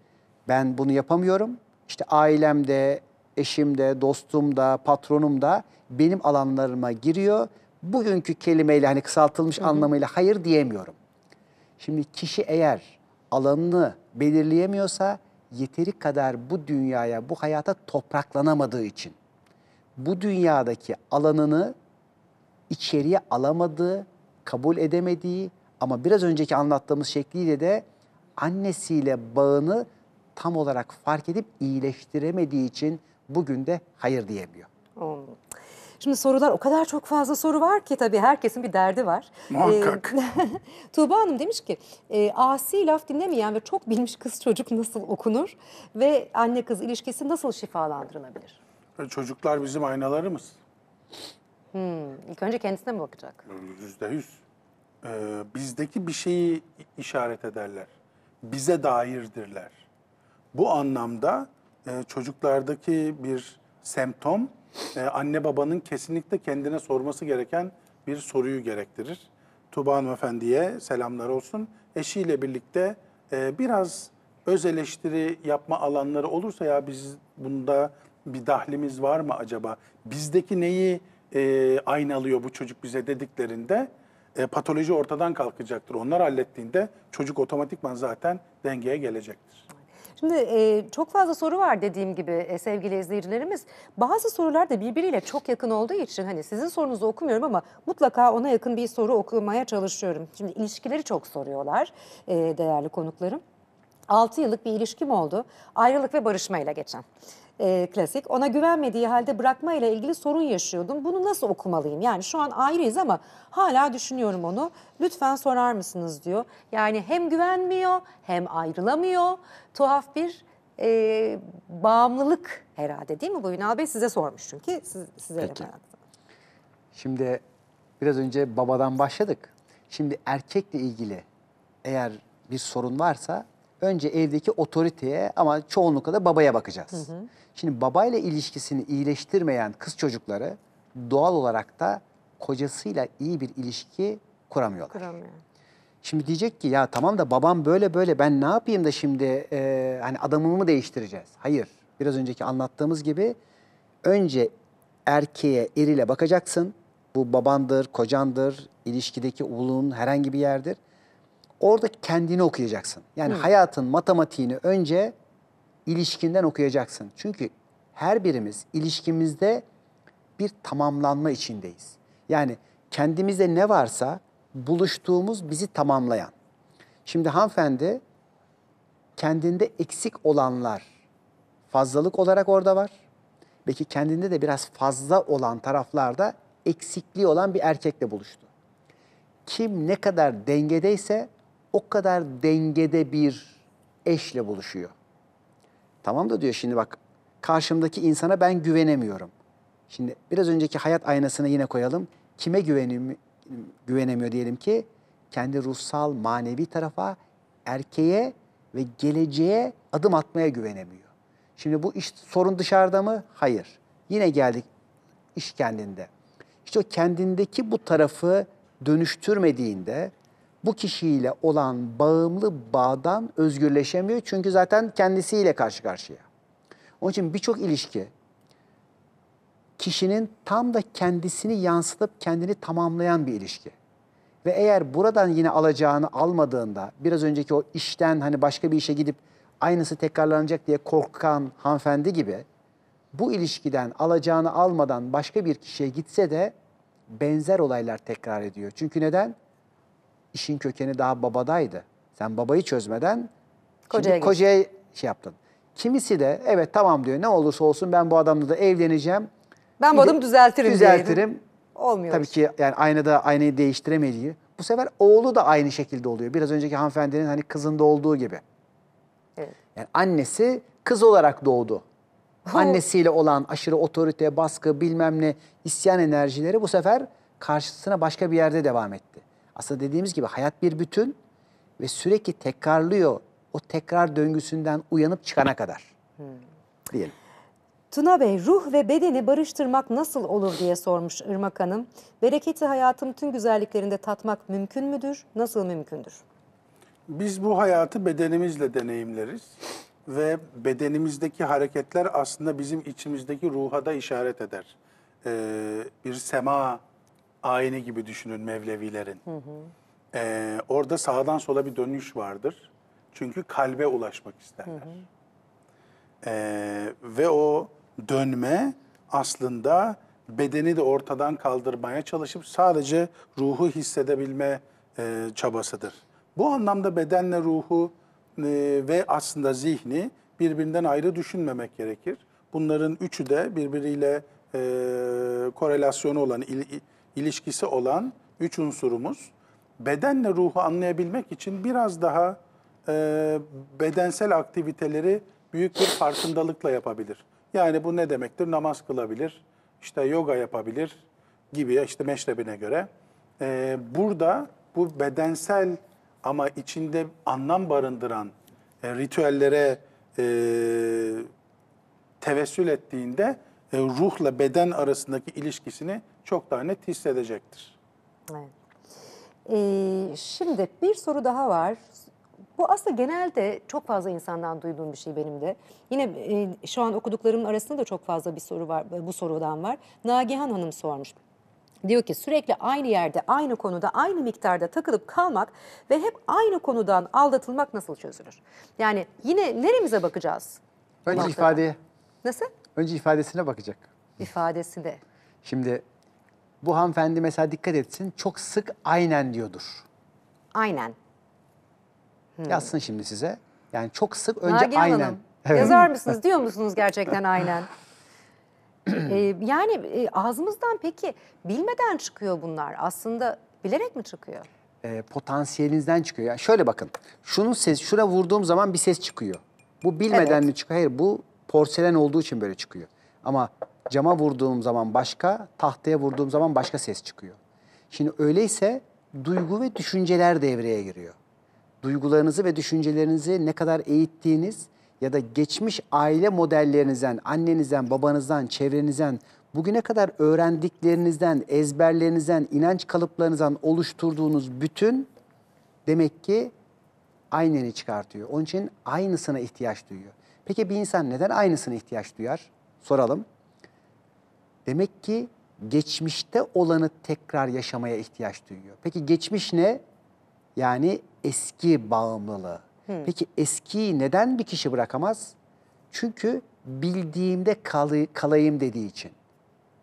ben bunu yapamıyorum. İşte ailemde, eşim de, dostum da, patronum da benim alanlarıma giriyor. Bugünkü kelimeyle hani kısaltılmış hı hı. anlamıyla hayır diyemiyorum. Şimdi kişi eğer alanını belirleyemiyorsa yeteri kadar bu dünyaya, bu hayata topraklanamadığı için bu dünyadaki alanını içeriye alamadığı, kabul edemediği ama biraz önceki anlattığımız şekliyle de annesiyle bağını tam olarak fark edip iyileştiremediği için bugün de hayır diyemiyor. Hmm. Şimdi sorular o kadar çok fazla soru var ki tabii herkesin bir derdi var. Muhakkak. Ee, Tuğba Hanım demiş ki e, asi laf dinlemeyen ve çok bilmiş kız çocuk nasıl okunur ve anne kız ilişkisi nasıl şifalandırılabilir? Çocuklar bizim aynalarımız. Hmm, ilk önce kendisine mi bakacak? Yüzde yüz. Ee, bizdeki bir şeyi işaret ederler. Bize dairdirler. Bu anlamda ee, çocuklardaki bir semptom e, anne babanın kesinlikle kendine sorması gereken bir soruyu gerektirir. Tuba Hanım Efendi'ye selamlar olsun. Eşiyle birlikte e, biraz öz eleştiri yapma alanları olursa ya biz bunda bir dahlimiz var mı acaba? Bizdeki neyi e, aynalıyor bu çocuk bize dediklerinde e, patoloji ortadan kalkacaktır. Onlar hallettiğinde çocuk otomatikman zaten dengeye gelecektir. Şimdi e, çok fazla soru var dediğim gibi e, sevgili izleyicilerimiz. Bazı sorular da birbiriyle çok yakın olduğu için hani sizin sorunuzu okumuyorum ama mutlaka ona yakın bir soru okumaya çalışıyorum. Şimdi ilişkileri çok soruyorlar e, değerli konuklarım. 6 yıllık bir ilişkim oldu. Ayrılık ve barışmayla geçen e, klasik. Ona güvenmediği halde bırakma ile ilgili sorun yaşıyordum. Bunu nasıl okumalıyım? Yani şu an ayrıyız ama hala düşünüyorum onu. Lütfen sorar mısınız diyor. Yani hem güvenmiyor hem ayrılamıyor. Tuhaf bir e, bağımlılık herhalde değil mi bu Ünal Bey? Size sormuş çünkü siz, size Peki. de meraklı. Şimdi biraz önce babadan başladık. Şimdi erkekle ilgili eğer bir sorun varsa önce evdeki otoriteye ama çoğunlukla da babaya bakacağız. Hı hı. Şimdi babayla ilişkisini iyileştirmeyen kız çocukları doğal olarak da kocasıyla iyi bir ilişki kuramıyorlar. Kuramıyor. Şimdi diyecek ki ya tamam da babam böyle böyle ben ne yapayım da şimdi e, hani adamımı mı değiştireceğiz? Hayır. Biraz önceki anlattığımız gibi önce erkeğe, erile bakacaksın. Bu babandır, kocandır, ilişkideki ulun herhangi bir yerdir orada kendini okuyacaksın. Yani Hı. Hmm. hayatın matematiğini önce ilişkinden okuyacaksın. Çünkü her birimiz ilişkimizde bir tamamlanma içindeyiz. Yani kendimizde ne varsa buluştuğumuz bizi tamamlayan. Şimdi hanımefendi kendinde eksik olanlar fazlalık olarak orada var. Belki kendinde de biraz fazla olan taraflarda eksikliği olan bir erkekle buluştu. Kim ne kadar dengedeyse o kadar dengede bir eşle buluşuyor. Tamam da diyor şimdi bak karşımdaki insana ben güvenemiyorum. Şimdi biraz önceki hayat aynasına yine koyalım. Kime güvenemiyor diyelim ki? Kendi ruhsal, manevi tarafa, erkeğe ve geleceğe adım atmaya güvenemiyor. Şimdi bu iş sorun dışarıda mı? Hayır. Yine geldik iş kendinde. İşte o kendindeki bu tarafı dönüştürmediğinde, bu kişiyle olan bağımlı bağdan özgürleşemiyor. Çünkü zaten kendisiyle karşı karşıya. Onun için birçok ilişki kişinin tam da kendisini yansıtıp kendini tamamlayan bir ilişki. Ve eğer buradan yine alacağını almadığında biraz önceki o işten hani başka bir işe gidip aynısı tekrarlanacak diye korkan hanımefendi gibi bu ilişkiden alacağını almadan başka bir kişiye gitse de benzer olaylar tekrar ediyor. Çünkü neden? işin kökeni daha babadaydı. Sen babayı çözmeden kocaya, kocaya şey yaptın. Kimisi de evet tamam diyor ne olursa olsun ben bu adamla da evleneceğim. Ben bu adamı düzeltirim. Düzeltirim. Olmuyor. Tabii ki yani aynada aynayı değiştiremediği. Bu sefer oğlu da aynı şekilde oluyor. Biraz önceki hanımefendinin hani kızında olduğu gibi. Evet. Yani annesi kız olarak doğdu. Annesiyle olan aşırı otorite, baskı, bilmem ne, isyan enerjileri bu sefer karşısına başka bir yerde devam etti. Aslında dediğimiz gibi hayat bir bütün ve sürekli tekrarlıyor o tekrar döngüsünden uyanıp çıkana kadar. Hmm. Diyelim. Tuna Bey, ruh ve bedeni barıştırmak nasıl olur diye sormuş Irmak Hanım. Bereketi hayatın tüm güzelliklerinde tatmak mümkün müdür? Nasıl mümkündür? Biz bu hayatı bedenimizle deneyimleriz ve bedenimizdeki hareketler aslında bizim içimizdeki ruha da işaret eder. Ee, bir sema ayini gibi düşünün Mevlevilerin. Hı hı. Ee, orada sağdan sola bir dönüş vardır. Çünkü kalbe ulaşmak isterler. Hı hı. Ee, ve o dönme aslında bedeni de ortadan kaldırmaya çalışıp sadece ruhu hissedebilme e, çabasıdır. Bu anlamda bedenle ruhu e, ve aslında zihni birbirinden ayrı düşünmemek gerekir. Bunların üçü de birbiriyle e, korelasyonu olan, il, ilişkisi olan üç unsurumuz bedenle ruhu anlayabilmek için biraz daha e, bedensel aktiviteleri büyük bir farkındalıkla yapabilir. Yani bu ne demektir? Namaz kılabilir, işte yoga yapabilir gibi işte meşrebine göre. E, burada bu bedensel ama içinde anlam barındıran e, ritüellere e, tevessül ettiğinde e, ruhla beden arasındaki ilişkisini çok daha net hissedecektir. Evet. Ee, şimdi bir soru daha var. Bu aslında genelde çok fazla insandan duyduğum bir şey benim de. Yine e, şu an okuduklarım arasında da çok fazla bir soru var, bu sorudan var. Nagihan Hanım sormuş. Diyor ki sürekli aynı yerde, aynı konuda, aynı miktarda takılıp kalmak ve hep aynı konudan aldatılmak nasıl çözülür? Yani yine neremize bakacağız? Önce ifadeye. Nasıl? Önce ifadesine bakacak. İfadesi de. Şimdi bu hanımefendi mesela dikkat etsin çok sık aynen diyordur. Aynen. Hmm. Yazsın şimdi size. Yani çok sık önce Nagihan aynen. Hanım, Yazar mısınız diyor musunuz gerçekten aynen? Ee, yani e, ağzımızdan peki bilmeden çıkıyor bunlar. Aslında bilerek mi çıkıyor? Ee, potansiyelinizden çıkıyor. Yani şöyle bakın. şunu ses, şura vurduğum zaman bir ses çıkıyor. Bu bilmeden Evet. mi çıkıyor? Hayır bu porselen olduğu için böyle çıkıyor. Ama Cama vurduğum zaman başka, tahtaya vurduğum zaman başka ses çıkıyor. Şimdi öyleyse duygu ve düşünceler devreye giriyor. Duygularınızı ve düşüncelerinizi ne kadar eğittiğiniz ya da geçmiş aile modellerinizden, annenizden, babanızdan, çevrenizden, bugüne kadar öğrendiklerinizden, ezberlerinizden, inanç kalıplarınızdan oluşturduğunuz bütün demek ki aynını çıkartıyor. Onun için aynısına ihtiyaç duyuyor. Peki bir insan neden aynısına ihtiyaç duyar? Soralım. Demek ki geçmişte olanı tekrar yaşamaya ihtiyaç duyuyor. Peki geçmiş ne? Yani eski bağımlılığı. Hmm. Peki eskiyi neden bir kişi bırakamaz? Çünkü bildiğimde kalay kalayım dediği için.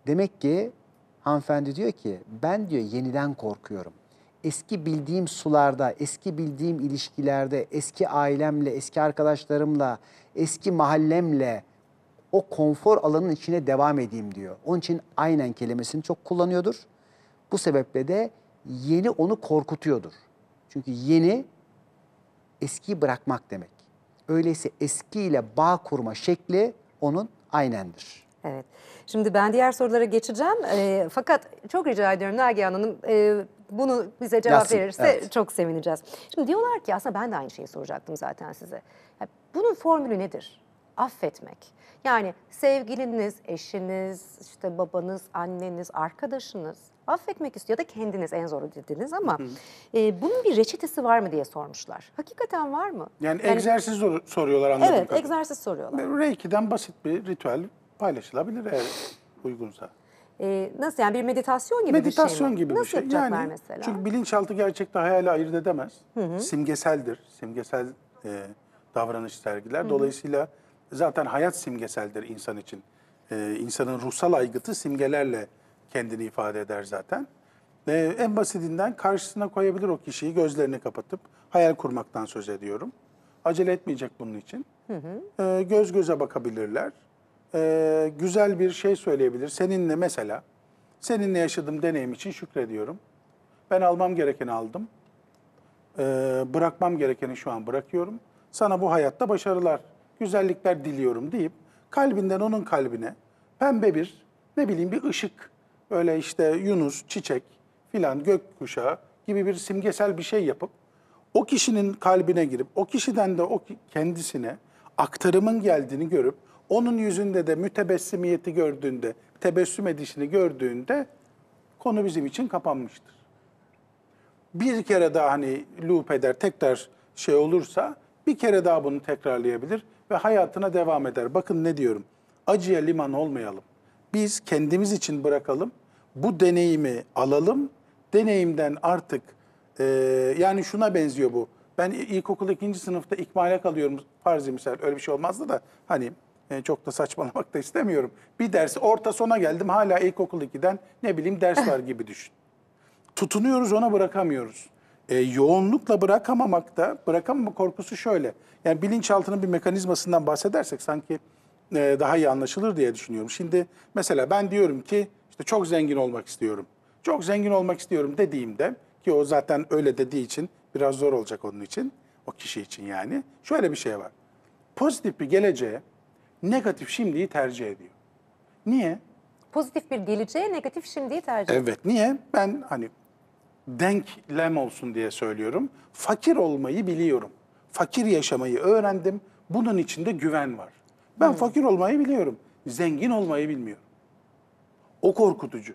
Demek ki hanımefendi diyor ki ben diyor yeniden korkuyorum. Eski bildiğim sularda, eski bildiğim ilişkilerde, eski ailemle, eski arkadaşlarımla, eski mahallemle, o konfor alanının içine devam edeyim diyor. Onun için aynen kelimesini çok kullanıyordur. Bu sebeple de yeni onu korkutuyordur. Çünkü yeni eskiyi bırakmak demek. Öyleyse eskiyle bağ kurma şekli onun aynendir. Evet. Şimdi ben diğer sorulara geçeceğim. E, fakat çok rica ediyorum Nagihan Hanım e, bunu bize cevap Yazsın, verirse evet. çok sevineceğiz. Şimdi diyorlar ki aslında ben de aynı şeyi soracaktım zaten size. Yani bunun formülü nedir? Affetmek. Yani sevgiliniz, eşiniz, işte babanız, anneniz, arkadaşınız affetmek istiyor ya da kendiniz en zoru dediniz ama e, bunun bir reçetesi var mı diye sormuşlar. Hakikaten var mı? Yani, yani egzersiz soruyorlar anladım. Evet, kadar. egzersiz soruyorlar. Reiki'den basit bir ritüel paylaşılabilir eğer uygunsa. Ee, nasıl yani bir meditasyon gibi meditasyon bir şey mi? gibi nasıl bir şey. yapacaklar yani, mesela? Çünkü bilinçaltı gerçekte hayali ayırt edemez. Hı hı. Simgeseldir. Simgesel e, davranış sergiler. Hı hı. Dolayısıyla zaten hayat simgeseldir insan için. Ee, insanın ruhsal aygıtı simgelerle kendini ifade eder zaten. Ee, en basitinden karşısına koyabilir o kişiyi gözlerini kapatıp hayal kurmaktan söz ediyorum. Acele etmeyecek bunun için. Hı hı. Ee, göz göze bakabilirler. Ee, güzel bir şey söyleyebilir. Seninle mesela, seninle yaşadığım deneyim için şükrediyorum. Ben almam gerekeni aldım. Ee, bırakmam gerekeni şu an bırakıyorum. Sana bu hayatta başarılar güzellikler diliyorum deyip kalbinden onun kalbine pembe bir ne bileyim bir ışık böyle işte Yunus, çiçek filan gökkuşağı gibi bir simgesel bir şey yapıp o kişinin kalbine girip o kişiden de o kendisine aktarımın geldiğini görüp onun yüzünde de mütebessimiyeti gördüğünde, tebessüm edişini gördüğünde konu bizim için kapanmıştır. Bir kere daha hani loop eder, tekrar şey olursa bir kere daha bunu tekrarlayabilir ve hayatına devam eder. Bakın ne diyorum. Acıya liman olmayalım. Biz kendimiz için bırakalım. Bu deneyimi alalım. Deneyimden artık e, yani şuna benziyor bu. Ben ilkokul ikinci sınıfta ikmale kalıyorum farzi misal öyle bir şey olmazdı da hani e, çok da saçmalamak da istemiyorum. Bir ders orta sona geldim hala ilkokul 2'den ne bileyim ders var gibi düşün. Tutunuyoruz ona bırakamıyoruz e, yoğunlukla bırakamamakta, bırakamama korkusu şöyle. Yani bilinçaltının bir mekanizmasından bahsedersek sanki e, daha iyi anlaşılır diye düşünüyorum. Şimdi mesela ben diyorum ki işte çok zengin olmak istiyorum. Çok zengin olmak istiyorum dediğimde ki o zaten öyle dediği için biraz zor olacak onun için, o kişi için yani. Şöyle bir şey var. Pozitif bir geleceğe negatif şimdiyi tercih ediyor. Niye? Pozitif bir geleceğe negatif şimdiyi tercih ediyor. Evet, niye? Ben hani denklem olsun diye söylüyorum. Fakir olmayı biliyorum. Fakir yaşamayı öğrendim. Bunun içinde güven var. Ben hmm. fakir olmayı biliyorum. Zengin olmayı bilmiyorum. O korkutucu.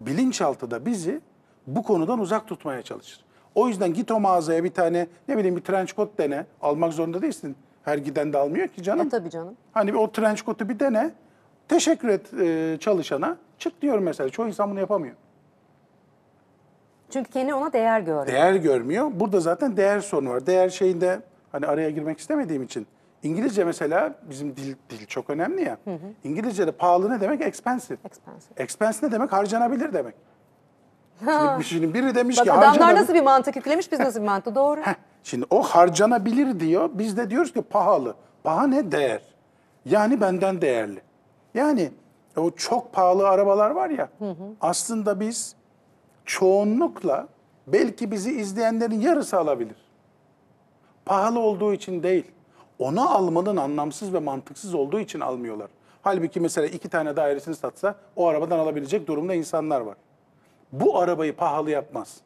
Bilinçaltı da bizi bu konudan uzak tutmaya çalışır. O yüzden git o mağazaya bir tane ne bileyim bir trench coat dene. Almak zorunda değilsin. Her giden de almıyor ki canım. E tabii canım. Hani o trench coat'u bir dene. Teşekkür et e, çalışana. Çık diyorum mesela. Çoğu insan bunu yapamıyor. Çünkü kendi ona değer görmüyor. Değer görmüyor. Burada zaten değer sorunu var. Değer şeyinde hani araya girmek istemediğim için. İngilizce mesela bizim dil dil çok önemli ya. Hı hı. İngilizce'de pahalı ne demek? Expensive. Expensive. Expense ne demek? Harcanabilir demek. Şimdi, şimdi biri demiş Bak, ki adamlar harcanabilir. nasıl bir mantık yüklemiş biz nasıl bir mantık doğru. Şimdi o harcanabilir diyor. Biz de diyoruz ki pahalı. Paha ne? Değer. Yani benden değerli. Yani o çok pahalı arabalar var ya. Hı hı. Aslında biz çoğunlukla belki bizi izleyenlerin yarısı alabilir. Pahalı olduğu için değil. Onu almanın anlamsız ve mantıksız olduğu için almıyorlar. Halbuki mesela iki tane dairesini satsa o arabadan alabilecek durumda insanlar var. Bu arabayı pahalı yapmaz.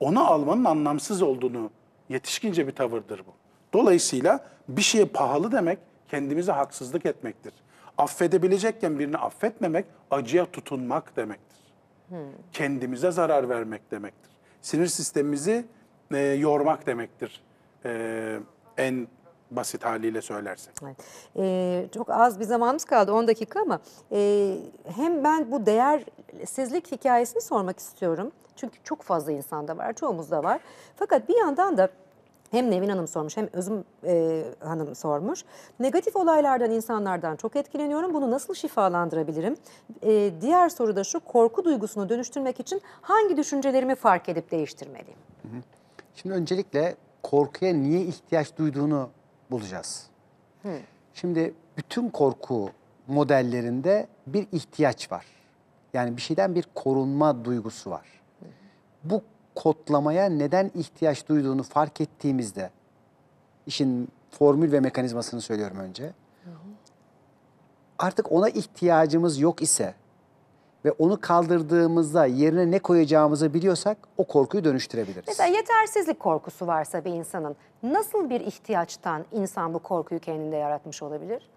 Onu almanın anlamsız olduğunu yetişkince bir tavırdır bu. Dolayısıyla bir şeye pahalı demek kendimize haksızlık etmektir. Affedebilecekken birini affetmemek acıya tutunmak demektir. Hmm. Kendimize zarar vermek demektir. Sinir sistemimizi e, yormak demektir. E, en basit haliyle söylersek. Evet. Ee, çok az bir zamanımız kaldı 10 dakika ama e, hem ben bu değersizlik hikayesini sormak istiyorum. Çünkü çok fazla insanda var, çoğumuzda var. Fakat bir yandan da hem Nevin Hanım sormuş hem Özüm e, Hanım sormuş. Negatif olaylardan insanlardan çok etkileniyorum. Bunu nasıl şifalandırabilirim? E, diğer soru da şu korku duygusunu dönüştürmek için hangi düşüncelerimi fark edip değiştirmeliyim? Şimdi öncelikle korkuya niye ihtiyaç duyduğunu bulacağız. Hı. Şimdi bütün korku modellerinde bir ihtiyaç var. Yani bir şeyden bir korunma duygusu var. Hı. Bu kodlamaya neden ihtiyaç duyduğunu fark ettiğimizde işin formül ve mekanizmasını söylüyorum önce. Artık ona ihtiyacımız yok ise ve onu kaldırdığımızda yerine ne koyacağımızı biliyorsak o korkuyu dönüştürebiliriz. Mesela yetersizlik korkusu varsa bir insanın nasıl bir ihtiyaçtan insan bu korkuyu kendinde yaratmış olabilir?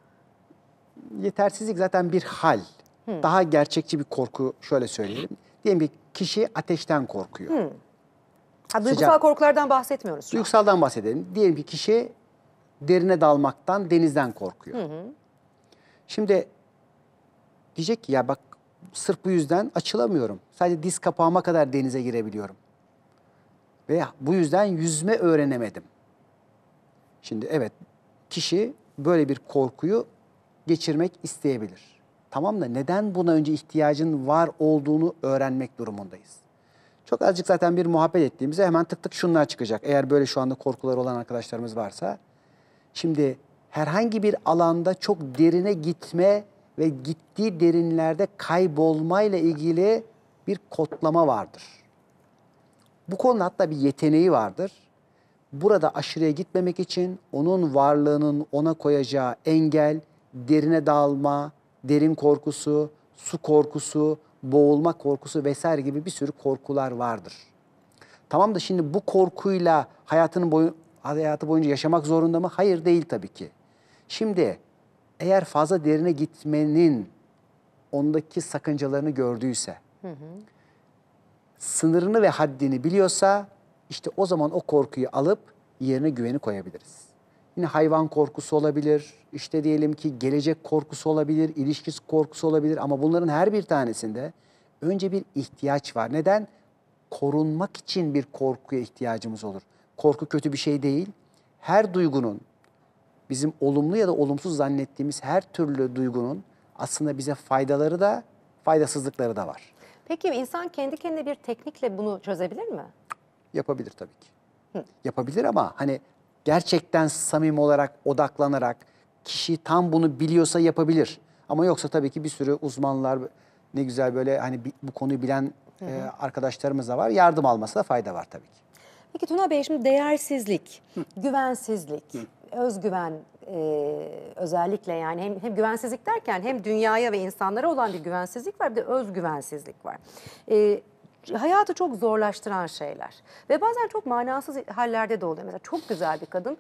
Yetersizlik zaten bir hal. Hmm. Daha gerçekçi bir korku şöyle söyleyelim. Diyelim ki kişi ateşten korkuyor. Hmm. Ha, duygusal sıcak. korkulardan bahsetmiyoruz. Duygusaldan bahsedelim. Diyelim ki kişi derine dalmaktan, denizden korkuyor. Hı hı. Şimdi diyecek ki ya bak sırf bu yüzden açılamıyorum. Sadece diz kapağıma kadar denize girebiliyorum. veya bu yüzden yüzme öğrenemedim. Şimdi evet kişi böyle bir korkuyu geçirmek isteyebilir. Tamam da neden buna önce ihtiyacın var olduğunu öğrenmek durumundayız. Çok azıcık zaten bir muhabbet ettiğimizde hemen tık tık şunlar çıkacak. Eğer böyle şu anda korkuları olan arkadaşlarımız varsa. Şimdi herhangi bir alanda çok derine gitme ve gittiği derinlerde kaybolmayla ilgili bir kodlama vardır. Bu konuda hatta bir yeteneği vardır. Burada aşırıya gitmemek için onun varlığının ona koyacağı engel, derine dalma, derin korkusu, su korkusu, boğulma korkusu vesaire gibi bir sürü korkular vardır. Tamam da şimdi bu korkuyla hayatının boyu, hayatı boyunca yaşamak zorunda mı? Hayır değil tabii ki. Şimdi eğer fazla derine gitmenin ondaki sakıncalarını gördüyse, hı hı. sınırını ve haddini biliyorsa işte o zaman o korkuyu alıp yerine güveni koyabiliriz. Yine hayvan korkusu olabilir, işte diyelim ki gelecek korkusu olabilir, ilişkisi korkusu olabilir ama bunların her bir tanesinde önce bir ihtiyaç var. Neden? Korunmak için bir korkuya ihtiyacımız olur. Korku kötü bir şey değil. Her duygunun, bizim olumlu ya da olumsuz zannettiğimiz her türlü duygunun aslında bize faydaları da faydasızlıkları da var. Peki insan kendi kendine bir teknikle bunu çözebilir mi? Yapabilir tabii ki. Hı. Yapabilir ama hani gerçekten samim olarak odaklanarak kişi tam bunu biliyorsa yapabilir. Ama yoksa tabii ki bir sürü uzmanlar ne güzel böyle hani bu konuyu bilen E, arkadaşlarımız da var. Yardım alması da fayda var tabii ki. Peki Tuna Bey şimdi değersizlik, Hı. güvensizlik, Hı. özgüven e, özellikle yani hem, hem güvensizlik derken hem dünyaya ve insanlara olan bir güvensizlik var bir de özgüvensizlik var. E, hayatı çok zorlaştıran şeyler. Ve bazen çok manasız hallerde de oluyor. Mesela çok güzel bir kadın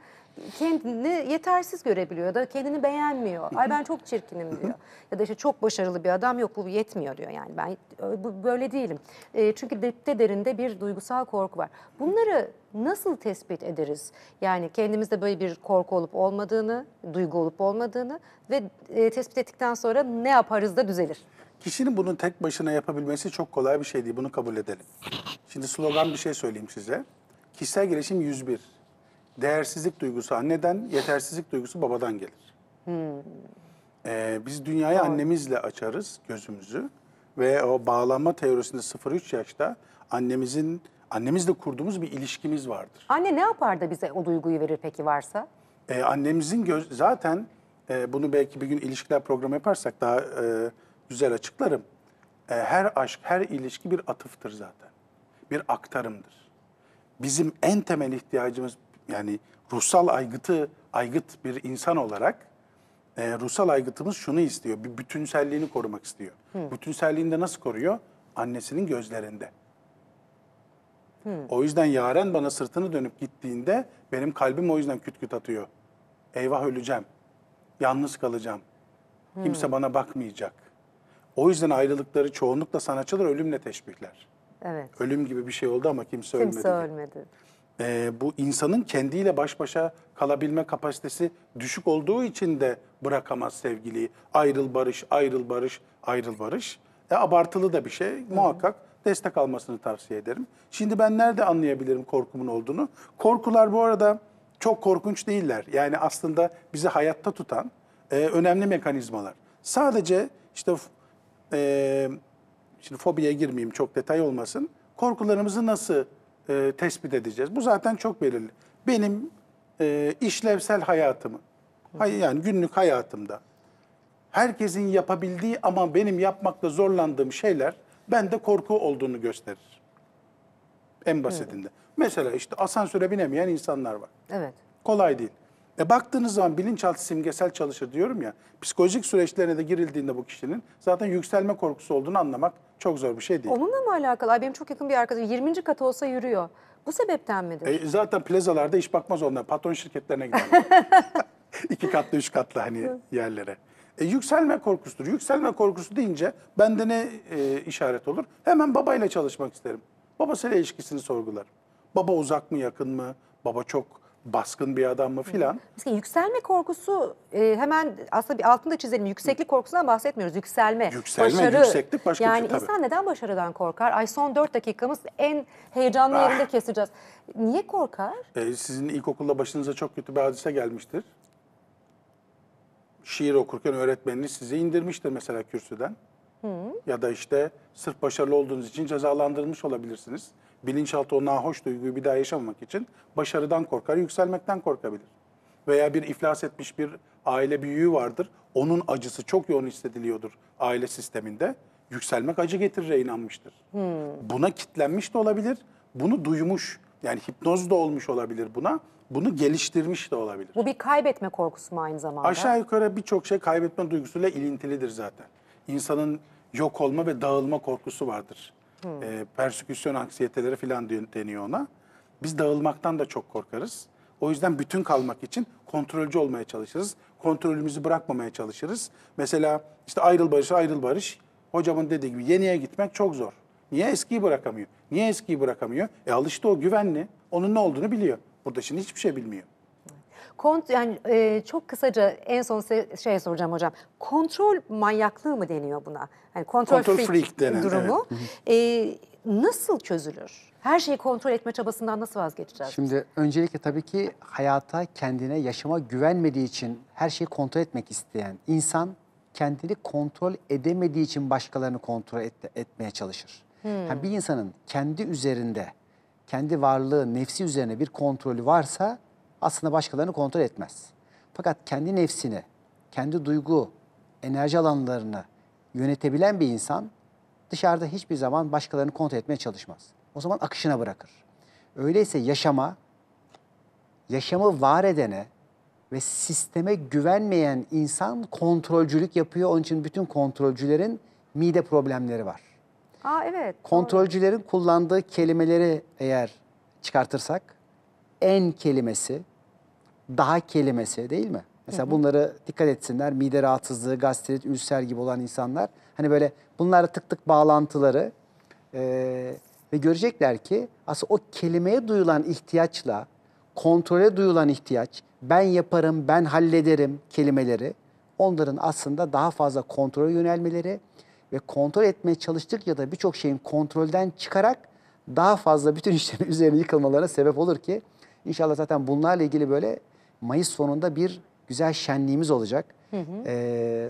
kendini yetersiz görebiliyor ya da kendini beğenmiyor. Ay ben çok çirkinim diyor. Ya da işte çok başarılı bir adam yok bu yetmiyor diyor yani ben böyle değilim. E, çünkü dipte derinde bir duygusal korku var. Bunları nasıl tespit ederiz? Yani kendimizde böyle bir korku olup olmadığını, duygu olup olmadığını ve e, tespit ettikten sonra ne yaparız da düzelir? Kişinin bunu tek başına yapabilmesi çok kolay bir şey değil. Bunu kabul edelim. Şimdi slogan bir şey söyleyeyim size. Kişisel gelişim 101. Değersizlik duygusu anneden, yetersizlik duygusu babadan gelir. Hmm. Ee, biz dünyayı Doğru. annemizle açarız gözümüzü ve o bağlanma teorisinde 0-3 yaşta annemizin annemizle kurduğumuz bir ilişkimiz vardır. Anne ne yapar da bize o duyguyu verir peki varsa? Ee, annemizin göz zaten e, bunu belki bir gün ilişkiler programı yaparsak daha e, güzel açıklarım. E, her aşk, her ilişki bir atıftır zaten. Bir aktarımdır. Bizim en temel ihtiyacımız yani ruhsal aygıtı, aygıt bir insan olarak e, ruhsal aygıtımız şunu istiyor. Bir bütünselliğini korumak istiyor. Hı. Bütünselliğini de nasıl koruyor? Annesinin gözlerinde. Hı. O yüzden Yaren bana sırtını dönüp gittiğinde benim kalbim o yüzden küt küt atıyor. Eyvah öleceğim. Yalnız kalacağım. Hı. Kimse bana bakmayacak. O yüzden ayrılıkları çoğunlukla sanatçılar ölümle teşbihler. Evet. Ölüm gibi bir şey oldu ama kimse, kimse ölmedi. Kimse ölmedi. Ee, bu insanın kendiyle baş başa kalabilme kapasitesi düşük olduğu için de bırakamaz sevgiliyi. Ayrıl barış, ayrıl barış, ayrıl barış. E, abartılı da bir şey. Hı. Muhakkak destek almasını tavsiye ederim. Şimdi ben nerede anlayabilirim korkumun olduğunu? Korkular bu arada çok korkunç değiller. Yani aslında bizi hayatta tutan e, önemli mekanizmalar. Sadece işte e, şimdi fobiye girmeyeyim çok detay olmasın. Korkularımızı nasıl e, tespit edeceğiz? Bu zaten çok belirli. Benim e, işlevsel hayatımı, hay, yani günlük hayatımda herkesin yapabildiği ama benim yapmakta zorlandığım şeyler bende korku olduğunu gösterir. En basitinde. Mesela işte asansöre binemeyen insanlar var. Evet. Kolay değil. E baktığınız zaman bilinçaltı simgesel çalışır diyorum ya. Psikolojik süreçlerine de girildiğinde bu kişinin zaten yükselme korkusu olduğunu anlamak çok zor bir şey değil. Onunla mı alakalı? Ay benim çok yakın bir arkadaşım 20. kata olsa yürüyor. Bu sebepten midir? E, zaten plazalarda iş bakmaz onlar. Patron şirketlerine gider. İki katlı, üç katlı hani yerlere. E, yükselme korkusudur. Yükselme korkusu deyince bende ne e, işaret olur? Hemen babayla çalışmak isterim. Babasıyla ilişkisini sorgularım. Baba uzak mı, yakın mı? Baba çok baskın bir adam mı filan. Mesela yükselme korkusu e, hemen aslında bir da çizelim. Yükseklik korkusundan bahsetmiyoruz. Yükselme, Yükselme, başarı. yükseklik başka yani bir şey tabii. insan neden başarıdan korkar? Ay son dört dakikamız en heyecanlı Ah. yerinde keseceğiz. Niye korkar? Ee, sizin ilkokulda başınıza çok kötü bir hadise gelmiştir. Şiir okurken öğretmeniniz sizi indirmiştir mesela kürsüden. Ya da işte sırf başarılı olduğunuz için cezalandırılmış olabilirsiniz bilinçaltı o nahoş duyguyu bir daha yaşamamak için başarıdan korkar, yükselmekten korkabilir. Veya bir iflas etmiş bir aile büyüğü vardır. Onun acısı çok yoğun hissediliyordur aile sisteminde. Yükselmek acı getirir inanmıştır. Hmm. Buna kitlenmiş de olabilir. Bunu duymuş. Yani hipnoz da olmuş olabilir buna. Bunu geliştirmiş de olabilir. Bu bir kaybetme korkusu mu aynı zamanda? Aşağı yukarı birçok şey kaybetme duygusuyla ilintilidir zaten. İnsanın yok olma ve dağılma korkusu vardır. Hmm. E, ee, perseküsyon anksiyeteleri falan deniyor ona. Biz dağılmaktan da çok korkarız. O yüzden bütün kalmak için kontrolcü olmaya çalışırız. Kontrolümüzü bırakmamaya çalışırız. Mesela işte ayrıl barış, ayrıl barış. Hocamın dediği gibi yeniye gitmek çok zor. Niye eskiyi bırakamıyor? Niye eskiyi bırakamıyor? E alıştı o güvenli. Onun ne olduğunu biliyor. Burada şimdi hiçbir şey bilmiyor. Kont yani e, çok kısaca en son şey soracağım hocam. Kontrol manyaklığı mı deniyor buna? Yani kontrol, kontrol freak, freak denen, durumu. Evet. E, nasıl çözülür? Her şeyi kontrol etme çabasından nasıl vazgeçeceğiz? Şimdi öncelikle tabii ki hayata, kendine, yaşama güvenmediği için her şeyi kontrol etmek isteyen insan kendini kontrol edemediği için başkalarını kontrol et, etmeye çalışır. Hmm. Yani bir insanın kendi üzerinde, kendi varlığı, nefsi üzerine bir kontrolü varsa aslında başkalarını kontrol etmez. Fakat kendi nefsini, kendi duygu, enerji alanlarını yönetebilen bir insan dışarıda hiçbir zaman başkalarını kontrol etmeye çalışmaz. O zaman akışına bırakır. Öyleyse yaşama, yaşamı var edene ve sisteme güvenmeyen insan kontrolcülük yapıyor. Onun için bütün kontrolcülerin mide problemleri var. Aa evet. Kontrolcülerin doğru. kullandığı kelimeleri eğer çıkartırsak en kelimesi daha kelimesi değil mi? Mesela bunları dikkat etsinler. Mide rahatsızlığı, gastrit, ülser gibi olan insanlar. Hani böyle bunlara tık tık bağlantıları e, ve görecekler ki aslında o kelimeye duyulan ihtiyaçla kontrole duyulan ihtiyaç, ben yaparım, ben hallederim kelimeleri onların aslında daha fazla kontrol yönelmeleri ve kontrol etmeye çalıştık ya da birçok şeyin kontrolden çıkarak daha fazla bütün işlerin üzerine yıkılmalarına sebep olur ki inşallah zaten bunlarla ilgili böyle Mayıs sonunda bir güzel şenliğimiz olacak. Hı hı. Ee,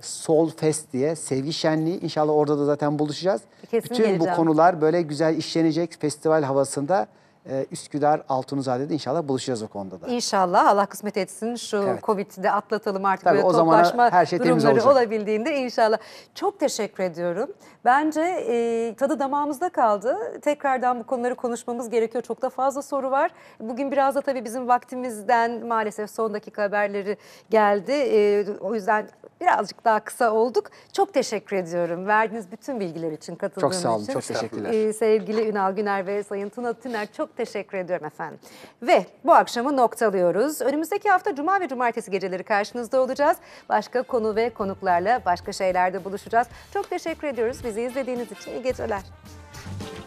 Fest diye sevgi şenliği inşallah orada da zaten buluşacağız. Kesin Bütün geleceğim. bu konular böyle güzel işlenecek festival havasında e, Üsküdar Altunizade'de inşallah buluşacağız o konuda da. İnşallah Allah kısmet etsin şu evet. Covid'i de atlatalım artık Tabii, böyle o toplaşma her şey durumları olabildiğinde inşallah. Çok teşekkür ediyorum. Bence e, tadı damağımızda kaldı. Tekrardan bu konuları konuşmamız gerekiyor. Çok da fazla soru var. Bugün biraz da tabii bizim vaktimizden maalesef son dakika haberleri geldi. E, o yüzden birazcık daha kısa olduk. Çok teşekkür ediyorum. Verdiğiniz bütün bilgiler için katıldığınız için. Çok sağ olun. Için. Çok teşekkürler. E, sevgili Ünal Güner ve Sayın Tuna Tüner çok teşekkür ediyorum efendim. Ve bu akşamı noktalıyoruz. Önümüzdeki hafta Cuma ve Cumartesi geceleri karşınızda olacağız. Başka konu ve konuklarla başka şeylerde buluşacağız. Çok teşekkür ediyoruz bizi izlediğiniz için. İyi geceler.